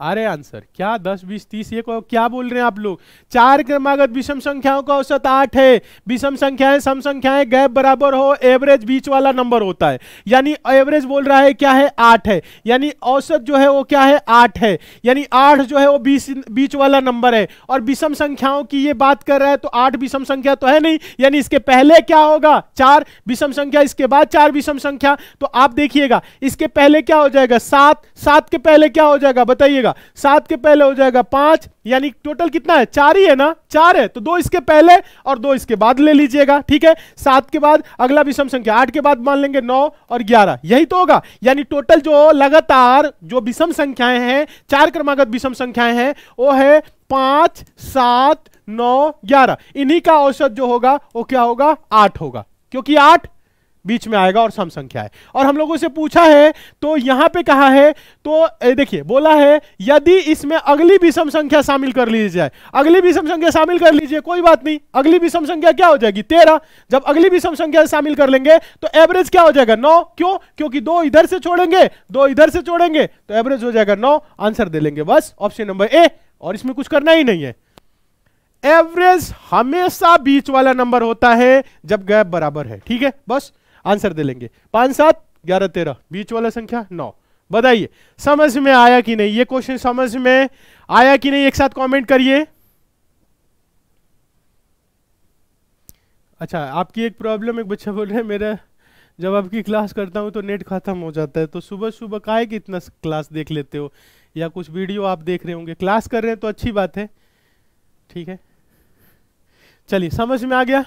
अरे आंसर क्या दस बीस तीस ये को क्या बोल रहे हैं आप लोग चार क्रमागत विषम संख्याओं का औसत आठ है विषम संख्याएं सम संख्याएं गैप बराबर हो एवरेज बीच वाला नंबर होता है यानी एवरेज बोल रहा है क्या है आठ है यानी औसत जो है वो क्या है आठ है यानी आठ जो है वो बीस बीच वाला नंबर है और विषम संख्याओं की ये बात कर रहा है तो आठ विषम संख्या तो है नहीं यानी इसके पहले क्या होगा चार विषम संख्या इसके बाद चार विषम संख्या तो आप देखिएगा इसके पहले क्या हो जाएगा सात सात के पहले क्या हो जाएगा बताइएगा जाएगा सात के पहले हो जाएगा पांच यानी टोटल कितना है चार ही है ना चार है तो दो इसके पहले और दो इसके बाद ले लीजिएगा ठीक है सात के बाद अगला विषम संख्या आठ के बाद मान लेंगे नौ और ग्यारह यही तो होगा यानी टोटल जो लगातार जो विषम संख्याएं हैं चार क्रमागत विषम संख्याएं हैं वो है पांच सात नौ ग्यारह इन्हीं का औसत जो होगा वो क्या होगा आठ होगा क्योंकि आठ बीच में आएगा और सम संख्या है और हम लोगों से पूछा है तो यहां पे कहा है तो देखिए बोला है यदि इसमें अगली विषम संख्या शामिल कर ली जाए अगली विषम संख्या शामिल कर लीजिए कोई बात नहीं अगली विषम संख्या क्या हो जाएगी तेरह जब अगली विषम संख्या शामिल कर लेंगे तो एवरेज क्या हो जाएगा नौ क्यों क्योंकि दो इधर से छोड़ेंगे दो इधर से छोड़ेंगे तो एवरेज हो जाएगा नौ आंसर दे लेंगे बस ऑप्शन नंबर ए और इसमें कुछ करना ही नहीं है एवरेज हमेशा बीच वाला नंबर होता है जब गैप बराबर है ठीक है बस आंसर दे लेंगे पांच सात ग्यारह तेरह बीच वाला संख्या नौ बताइए समझ में आया कि नहीं ये क्वेश्चन समझ में आया कि नहीं एक साथ कमेंट करिए अच्छा आपकी एक प्रॉब्लम एक बच्चा बोल रहे मेरा जब आपकी क्लास करता हूं तो नेट खत्म हो जाता है तो सुबह सुबह का है कि इतना क्लास देख लेते हो या कुछ वीडियो आप देख रहे होंगे क्लास कर रहे हैं तो अच्छी बात है ठीक है चलिए समझ में आ गया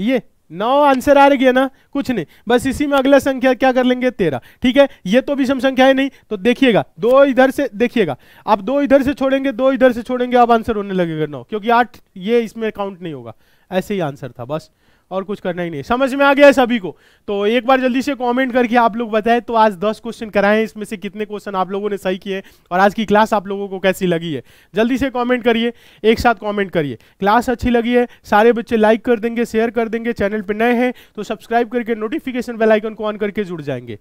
ये नौ आंसर आ रही है ना कुछ नहीं बस इसी में अगला संख्या क्या कर लेंगे तेरह ठीक है ये तो विषम संख्या है नहीं तो देखिएगा दो इधर से देखिएगा आप दो इधर से छोड़ेंगे दो इधर से छोड़ेंगे अब आंसर होने लगेगा नौ क्योंकि आठ ये इसमें काउंट नहीं होगा ऐसे ही आंसर था बस और कुछ करना ही नहीं समझ में आ गया है सभी को तो एक बार जल्दी से कमेंट करके आप लोग बताएं तो आज दस क्वेश्चन कराएं इसमें से कितने क्वेश्चन आप लोगों ने सही किए और आज की क्लास आप लोगों को कैसी लगी है जल्दी से कमेंट करिए एक साथ कॉमेंट करिए क्लास अच्छी लगी है सारे बच्चे लाइक कर देंगे शेयर कर देंगे चैनल पर नए हैं तो सब्सक्राइब करके नोटिफिकेशन बेलाइकन को ऑन करके जुड़ जाएंगे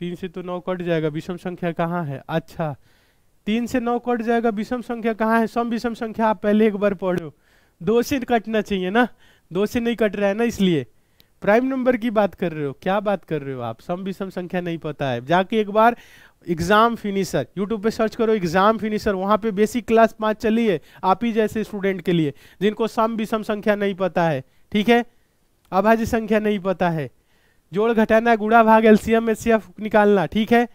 तीन से तो नौ कट जाएगा विषम संख्या कहाँ है अच्छा तीन से नौ कट जाएगा विषम संख्या कहाँ है सम विषम संख्या आप पहले एक बार पढ़ो दो से कटना चाहिए ना दो से नहीं कट रहा है ना इसलिए प्राइम नंबर की बात कर रहे हो क्या बात कर रहे हो आप सम विषम संख्या नहीं पता है जाके एक बार एग्जाम फिनिशर यूट्यूब पे सर्च करो एग्जाम फिनिशर वहाँ पे बेसिक क्लास पाँच चली है आप ही जैसे स्टूडेंट के लिए जिनको सम विषम संख्या नहीं पता है ठीक है अभाज्य संख्या नहीं पता है जोड़ घटाना गुड़ा भाग एलसीएम एस निकालना ठीक है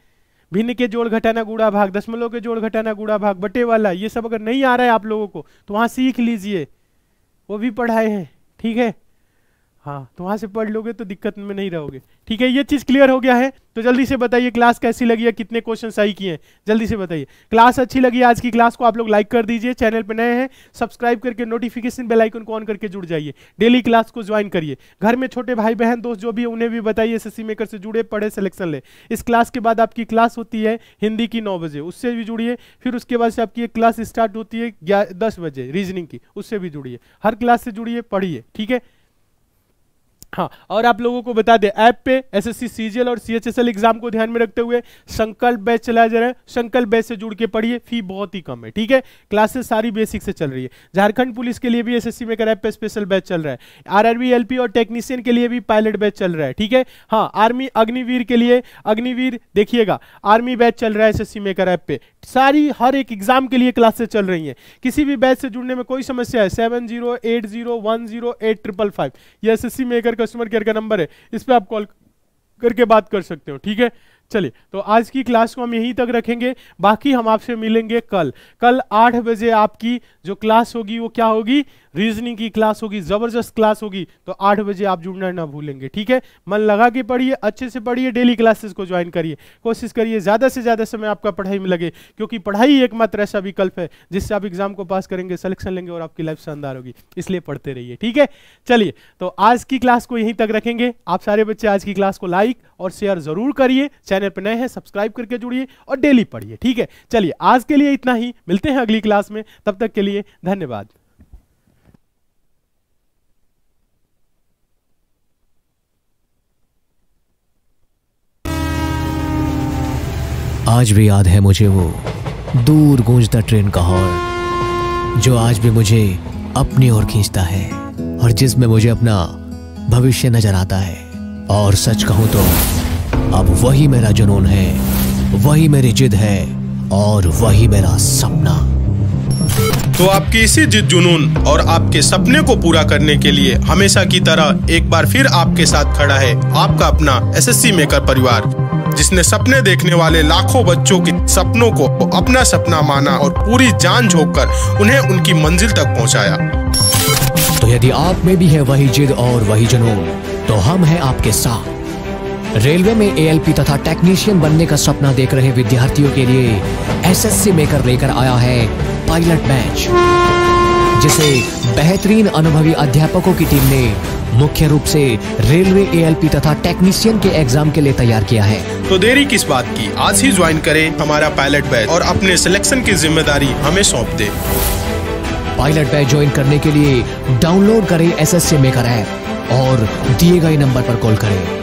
भिन्न के जोड़ घटाना गुड़ा भाग दशमलव के जोड़ घटाना गुड़ा भाग बटे वाला ये सब अगर नहीं आ रहा है आप लोगों को तो वहाँ सीख लीजिए वो भी पढ़ाए हैं ठीक है हाँ तो वहाँ से पढ़ लोगे तो दिक्कत में नहीं रहोगे ठीक है ये चीज़ क्लियर हो गया है तो जल्दी से बताइए क्लास कैसी लगी है कितने क्वेश्चन सही किए हैं जल्दी से बताइए क्लास अच्छी लगी आज की क्लास को आप लोग लाइक कर दीजिए चैनल पर नए हैं सब्सक्राइब करके नोटिफिकेशन बेल आइकन को ऑन करके जुड़ जाइए डेली क्लास को ज्वाइन करिए घर में छोटे भाई बहन दोस्त जो भी है उन्हें भी बताइए एस मेकर से जुड़े पढ़े सेलेक्शन ले इस क्लास के बाद आपकी क्लास होती है हिंदी की नौ बजे उससे भी जुड़िए फिर उसके बाद से आपकी क्लास स्टार्ट होती है दस बजे रीजनिंग की उससे भी जुड़िए हर क्लास से जुड़िए पढ़िए ठीक है हाँ और आप लोगों को बता दें ऐप पे एसएससी सीजीएल और सीएचएसएल एग्जाम को ध्यान में रखते हुए संकल्प बैच चलाया जा रहा है संकल्प बैच से जुड़ के पढ़िए फी बहुत ही कम है ठीक है क्लासेस सारी बेसिक से चल रही है झारखंड पुलिस के लिए भी एसएससी मेकर ऐप पे स्पेशल बैच चल रहा है आरआरबी एलपी और टेक्नीशियन के लिए भी पायलट बैच चल रहा है ठीक है हाँ आर्मी अग्निवीर के लिए अग्निवीर देखिएगा आर्मी बैच चल रहा है एसएससी मेकर ऐप पे सारी हर एक एग्जाम के लिए क्लासेस चल रही है किसी भी बैच से जुड़ने में कोई समस्या है seven zero eight zero one zero eight triple five ये एस मेकर कस्टमर केयर का नंबर है इस पर आप कॉल करके बात कर सकते हो ठीक है चलिए तो आज की क्लास को हम यहीं तक रखेंगे बाकी हम आपसे मिलेंगे कल कल आठ बजे आपकी जो क्लास होगी वो क्या होगी रीजनिंग की क्लास होगी जबरदस्त क्लास होगी तो आठ बजे आप जुड़ना ना भूलेंगे ठीक है मन लगा के पढ़िए अच्छे से पढ़िए डेली क्लासेस को ज्वाइन करिए कोशिश करिए ज़्यादा से ज़्यादा समय आपका पढ़ाई में लगे क्योंकि पढ़ाई एकमात्र ऐसा विकल्प है जिससे आप एग्जाम को पास करेंगे सिलेक्शन लेंगे और आपकी लाइफ शानदार होगी इसलिए पढ़ते रहिए ठीक है चलिए तो आज की क्लास को यहीं तक रखेंगे आप सारे बच्चे आज की क्लास को लाइक और शेयर जरूर करिए चैनल पर नए हैं सब्सक्राइब करके जुड़िए और डेली पढ़िए ठीक है चलिए आज के लिए इतना ही मिलते हैं अगली क्लास में तब तक के लिए धन्यवाद आज भी याद है मुझे वो दूर गूंजता ट्रेन का हॉर्न जो आज भी मुझे अपनी ओर खींचता है और जिसमें मुझे अपना भविष्य नजर आता है और सच कहूं तो अब वही मेरा जुनून है वही मेरी जिद है और वही मेरा सपना तो आपकी इसी जिद जुनून और आपके सपने को पूरा करने के लिए हमेशा की तरह एक बार फिर आपके साथ खड़ा है आपका अपना एसएससी मेकर परिवार जिसने सपने देखने वाले लाखों बच्चों के सपनों को अपना सपना माना और पूरी जान झोंक कर उन्हें उनकी मंजिल तक पहुंचाया। तो यदि आप में भी है वही जिद और वही जुनून तो हम हैं आपके साथ रेलवे में एएलपी तथा टेक्नीशियन बनने का सपना देख रहे विद्यार्थियों के लिए एसएससी मेकर लेकर आया है पायलट बैच जिसे बेहतरीन अनुभवी अध्यापकों की टीम ने मुख्य रूप से रेलवे एएलपी तथा टेक्नीशियन के एग्जाम के लिए तैयार किया है तो देरी किस बात की आज ही ज्वाइन करें हमारा पायलट बैच और अपने सिलेक्शन की जिम्मेदारी हमें सौंप दे पायलट बैच ज्वाइन करने के लिए डाउनलोड करें एस एस मेकर ऐप और दिए गए नंबर पर कॉल करें